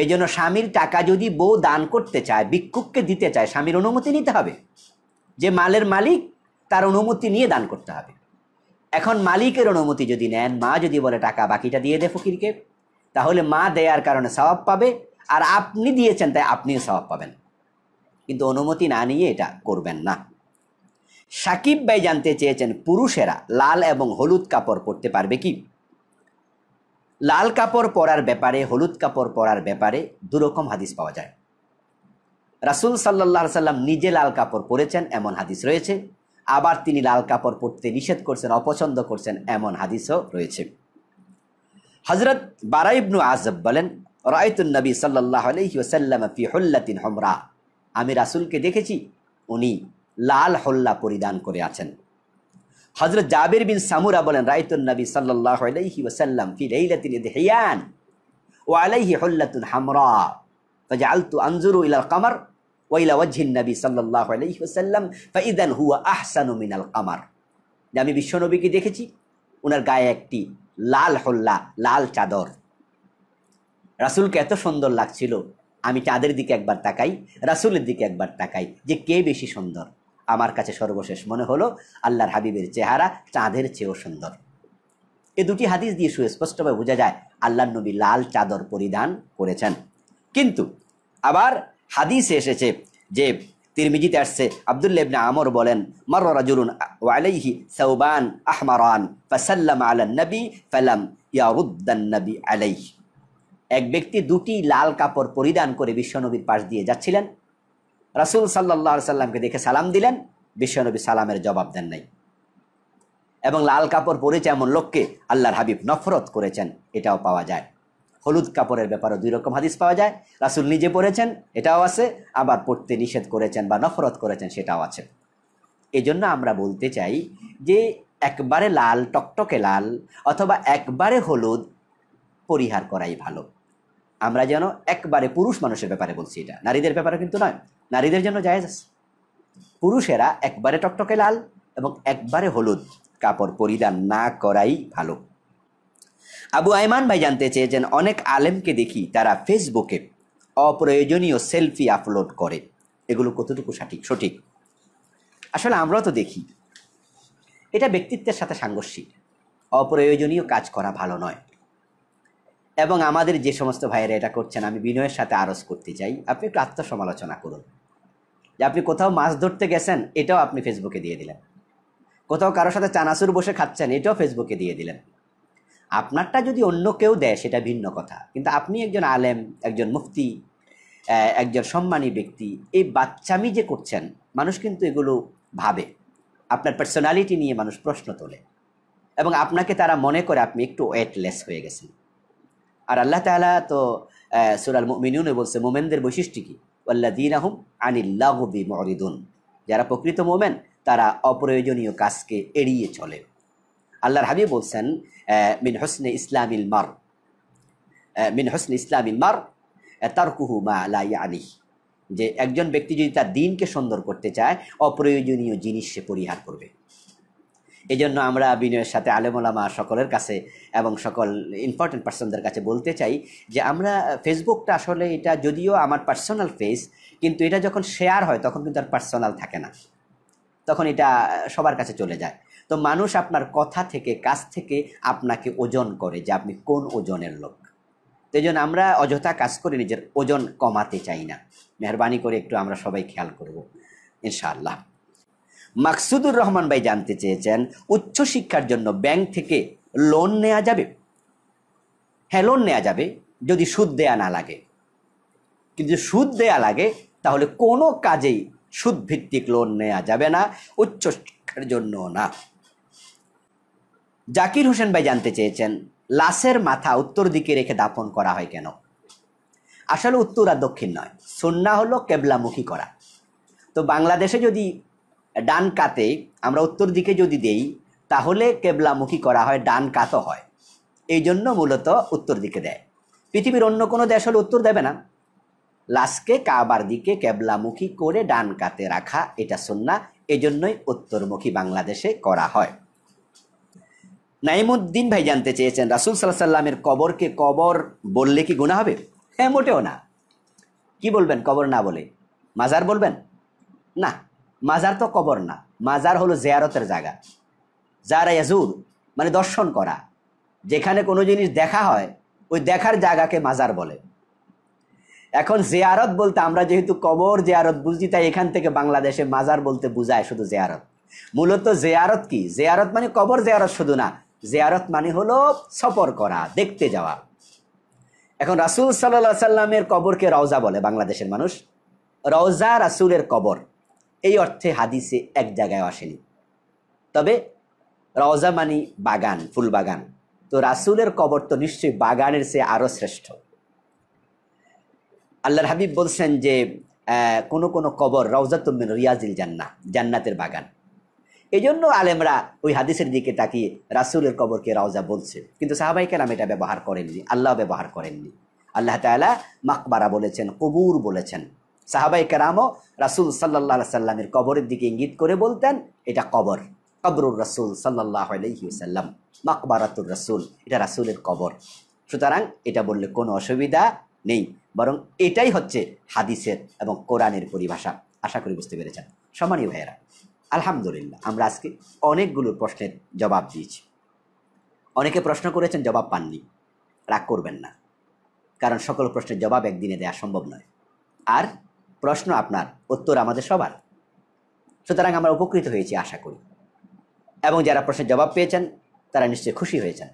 S1: এই জন্য স্বামীর টাকা যদি বউ দান করতে চায় ভিক্ষুককে দিতে চায় স্বামীর অনুমতি নিতে হবে যে মালের মালিক তার অনুমতি নিয়ে দান করতে হবে এখন মালিকের অনুমতি যদি নেন মা যদি বলে টাকা বাকিটা দিয়ে দে ফকিরকে তাহলে মা দেয়ার কারণে স্বভাব পাবে আর আপনি দিয়েছেন তাই আপনিও স্বভাব পাবেন কিন্তু অনুমতি না নিয়ে এটা করবেন না সাকিব ভাই জানতে চেয়েছেন পুরুষেরা লাল এবং হলুদ কাপড় পরতে পারবে কি লাল কাপড় পরার ব্যাপারে হলুদ কাপড় পরার ব্যাপারে দুরকম হাদিস পাওয়া যায় রাসুল সাল্লা সাল্লাম নিজে লাল কাপড় পরেছেন এমন হাদিস রয়েছে আবার তিনি লাল কাপড় পরতে নিষেধ করছেন অপছন্দ করছেন এমন হাদিসও রয়েছে হজরত বারাইবনু আজব বলেন রায়তুলনবী নবী সাল্লাহ হল্লাতিন হমরা আমি রাসুলকে দেখেছি উনি লাল হল্লা পরিধান করে আছেন হজরত জাবির বিন সামুরা বলেন রায়তুল নবী সাল্লাহ আলাইহি ওসাল্লাম ফি লাইলাতিন ইদহিয়ান ও আলাইহি হল্লাতুন হামরা ফাজআলতু আনজুরু ইলাল কমর ওয়া ইলা ওয়াজহিন নবী সাল্লাল্লাহু আলাইহি ওয়াসাল্লাম ফাইদান হুয়া আহসানু মিনাল কমর যে আমি বিশ্বনবীকে দেখেছি ওনার গায়ে একটি লাল হল্লা লাল চাদর রাসুলকে এত সুন্দর লাগছিল আমি চাঁদের দিকে একবার তাকাই রাসুলের দিকে একবার তাকাই যে কে বেশি সুন্দর আমার কাছে সর্বশেষ মনে হলো আল্লাহর হাবিবের চেহারা চাঁদের চেয়েও সুন্দর এ দুটি হাদিস দিয়ে সুস্পষ্টভাবে বোঝা যায় আল্লাহ নবী লাল চাদর পরিধান করেছেন কিন্তু আবার হাদিস এসেছে যে তিরমিজিতে আসছে আবদুল্লা আমর বলেন মর রাজুলুন ওয়ালাইহি সৌবান আহমারান ফাসাল্লাম আলান নবী ফালাম ইয়ারুদ্দান নবী আলাইহি এক ব্যক্তি দুটি লাল কাপড় পরিধান করে বিশ্বনবীর পাশ দিয়ে যাচ্ছিলেন রাসুল সাল্লাহ সাল্লামকে দেখে সালাম দিলেন বিশ্বনবী সালামের জবাব দেন নাই এবং লাল কাপড় পরেছে এমন লোককে আল্লাহর হাবিব নফরত করেছেন এটাও পাওয়া যায় হলুদ কাপড়ের ব্যাপারে দুই রকম হাদিস পাওয়া যায় রাসুল নিজে পড়েছেন এটাও আছে আবার পড়তে নিষেধ করেছেন বা নফরত করেছেন সেটাও আছে এজন্য আমরা বলতে চাই যে একবারে লাল টকটকে লাল অথবা একবারে হলুদ পরিহার করাই ভালো আমরা যেন একবারে পুরুষ মানুষের ব্যাপারে বলছি এটা নারীদের ব্যাপারে কিন্তু নয় নারীদের জন্য জায়েজ আছে পুরুষেরা একবারে টকটকে লাল এবং একবারে হলুদ কাপড় পরিধান না করাই ভালো আবু আয়মান ভাই জানতে চেয়েছেন অনেক আলেমকে দেখি তারা ফেসবুকে অপ্রয়োজনীয় সেলফি আপলোড করে এগুলো কতটুকু সঠিক সঠিক আসলে আমরাও তো দেখি এটা ব্যক্তিত্বের সাথে সাংঘর্ষিক অপ্রয়োজনীয় কাজ করা ভালো নয় এবং আমাদের যে সমস্ত ভাইয়েরা এটা করছেন আমি বিনয়ের সাথে আরজ করতে চাই আপনি একটু আত্মসমালোচনা করুন যে আপনি কোথাও মাছ ধরতে গেছেন এটাও আপনি ফেসবুকে দিয়ে দিলেন কোথাও কারোর সাথে চানাচুর বসে খাচ্ছেন এটাও ফেসবুকে দিয়ে দিলেন আপনারটা যদি অন্য কেউ দেয় সেটা ভিন্ন কথা কিন্তু আপনি একজন আলেম একজন মুফতি একজন সম্মানী ব্যক্তি এই বাচ্চামি যে করছেন মানুষ কিন্তু এগুলো ভাবে আপনার পার্সোনালিটি নিয়ে মানুষ প্রশ্ন তোলে এবং আপনাকে তারা মনে করে আপনি একটু ওয়েটলেস হয়ে গেছেন আর আল্লাহ তালা তো সুরাল মিনুনে বলছে মোমেনদের বৈশিষ্ট্য কি আল্লাহ দিন আহম আনিল্লাহবি মরিদুন যারা প্রকৃত মোমেন তারা অপ্রয়োজনীয় কাজকে এড়িয়ে চলে আল্লাহর হাবি বলছেন মিন হোসনে ইসলামিল মার মিন হোসনে ইসলামিল মার তার কুহু মা আলাই আনি যে একজন ব্যক্তি যদি তার দিনকে সুন্দর করতে চায় অপ্রয়োজনীয় জিনিস সে পরিহার করবে এই জন্য আমরা বিনয়ের সাথে আলেমোলামা সকলের কাছে এবং সকল ইম্পর্টেন্ট পার্সনদের কাছে বলতে চাই যে আমরা ফেসবুকটা আসলে এটা যদিও আমার পার্সোনাল ফেস কিন্তু এটা যখন শেয়ার হয় তখন কিন্তু আর পার্সোনাল থাকে না তখন এটা সবার কাছে চলে যায় তো মানুষ আপনার কথা থেকে কাজ থেকে আপনাকে ওজন করে যে আপনি কোন ওজনের লোক তো জন্য আমরা অযথা কাজ করে নিজের ওজন কমাতে চাই না মেহরবানি করে একটু আমরা সবাই খেয়াল করব ইনশাআল্লাহ মাকসুদুর রহমান ভাই জানতে চেয়েছেন উচ্চশিক্ষার জন্য ব্যাংক থেকে লোন নেওয়া যাবে হ্যাঁ লোন নেওয়া যাবে যদি সুদ দেয়া না লাগে কিন্তু সুদ দেয়া লাগে তাহলে কোনো কাজেই সুদভিত্তিক লোন নেওয়া যাবে না উচ্চশিক্ষার জন্য না জাকির হোসেন ভাই জানতে চেয়েছেন লাশের মাথা উত্তর দিকে রেখে দাফন করা হয় কেন আসলে উত্তর আর দক্ষিণ নয় সন্না হলো কেবলামুখী করা তো বাংলাদেশে যদি ডান কাতে আমরা উত্তর দিকে যদি দেই তাহলে কেবলামুখী করা হয় ডান কাতও হয় এই জন্য মূলত উত্তর দিকে দেয় পৃথিবীর অন্য কোনো দেশ হলে উত্তর দেবে না লাশকে কাবার দিকে কেবলামুখী করে ডান কাতে রাখা এটা এই এজন্যই উত্তরমুখী বাংলাদেশে করা হয় নাইমুদ্দিন ভাই জানতে চেয়েছেন রাসুল সাল্লাহ সাল্লামের কবরকে কবর বললে কি গুণা হবে হ্যাঁ মোটেও না কি বলবেন কবর না বলে মাজার বলবেন না মাজার তো কবর না মাজার হলো জেয়ারতের জায়গা যারা ইয়াজুর মানে দর্শন করা যেখানে কোনো জিনিস দেখা হয় ওই দেখার জায়গাকে মাজার বলে এখন জেয়ারত বলতে আমরা যেহেতু কবর জেয়ারত বুঝি তাই এখান থেকে বাংলাদেশে মাজার বলতে বুঝায় শুধু জেয়ারত মূলত জেয়ারত কি জেয়ারত মানে কবর জেয়ারত শুধু না জেয়ারত মানে হলো সফর করা দেখতে যাওয়া এখন রাসুল সাল্লা সাল্লামের কবরকে রওজা বলে বাংলাদেশের মানুষ রওজা রাসুলের কবর এই অর্থে হাদিসে এক জায়গায় আসেনি তবে রওজা মানি বাগান ফুল বাগান তো রাসুলের কবর তো নিশ্চয়ই বাগানের সে আরও শ্রেষ্ঠ আল্লাহর হাবিব বলছেন যে কোনো কোনো কবর রওজাতুমিন রিয়াজিল জান্না জান্নাতের বাগান এই জন্য আলেমরা ওই হাদিসের দিকে তাকিয়ে রাসুলের কবরকে রওজা বলছে কিন্তু সাহাবাই কালাম এটা ব্যবহার করেননি আল্লাহ ব্যবহার করেননি আল্লাহ তালা মাকবারা বলেছেন কবুর বলেছেন সাহাবাই কেরামও রাসুল সাল্লাহ সাল্লামের কবরের দিকে ইঙ্গিত করে বলতেন এটা কবর কবরুর রাসুল সাল্লাহ আলহিউসাল্লাম মাকবারাতুর রাসুল এটা রাসুলের কবর সুতরাং এটা বললে কোনো অসুবিধা নেই বরং এটাই হচ্ছে হাদিসের এবং কোরআনের পরিভাষা আশা করি বুঝতে পেরেছেন সমানীয় ভাইয়েরা আলহামদুলিল্লাহ আমরা আজকে অনেকগুলো প্রশ্নের জবাব দিয়েছি অনেকে প্রশ্ন করেছেন জবাব পাননি রাগ করবেন না কারণ সকল প্রশ্নের জবাব একদিনে দেওয়া সম্ভব নয় আর প্রশ্ন আপনার উত্তর আমাদের সবার সুতরাং আমরা উপকৃত হয়েছি আশা করি এবং যারা প্রশ্নের জবাব পেয়েছেন তারা নিশ্চয়ই খুশি হয়েছেন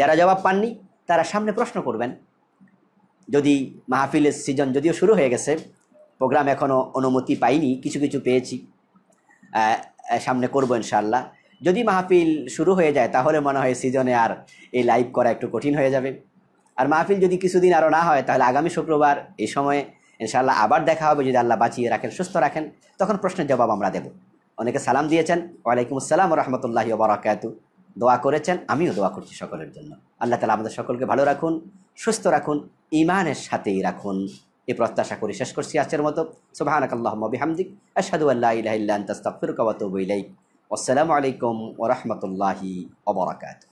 S1: যারা জবাব পাননি তারা সামনে প্রশ্ন করবেন যদি মাহফিলের সিজন যদিও শুরু হয়ে গেছে প্রোগ্রাম এখনও অনুমতি পাইনি কিছু কিছু পেয়েছি সামনে করবো ইনশাল্লাহ যদি মাহফিল শুরু হয়ে যায় তাহলে মনে হয় সিজনে আর এই লাইভ করা একটু কঠিন হয়ে যাবে আর মাহফিল যদি কিছুদিন আরও না হয় তাহলে আগামী শুক্রবার এই সময়ে ইনশাআল্লাহ আবার দেখা হবে যদি আল্লাহ বাঁচিয়ে রাখেন সুস্থ রাখেন তখন প্রশ্নের জবাব আমরা দেব অনেকে সালাম দিয়েছেন ওয়ালাইকুম আসসালাম রহমতুল্লাহ বারাকাতু দোয়া করেছেন আমিও দোয়া করছি সকলের জন্য আল্লাহ তালা আমাদের সকলকে ভালো রাখুন সুস্থ রাখুন ইমানের সাথেই রাখুন এই প্রত্যাশা করে শেষ করছি আজকের মতো সুবাহানকাল্লাহমদিক আসাদু আল্লাহ ইহিল্লান তাস্তাফির কাবাত আসসালামু আলাইকুম ওরহমতুল্লাহি অবরাকাত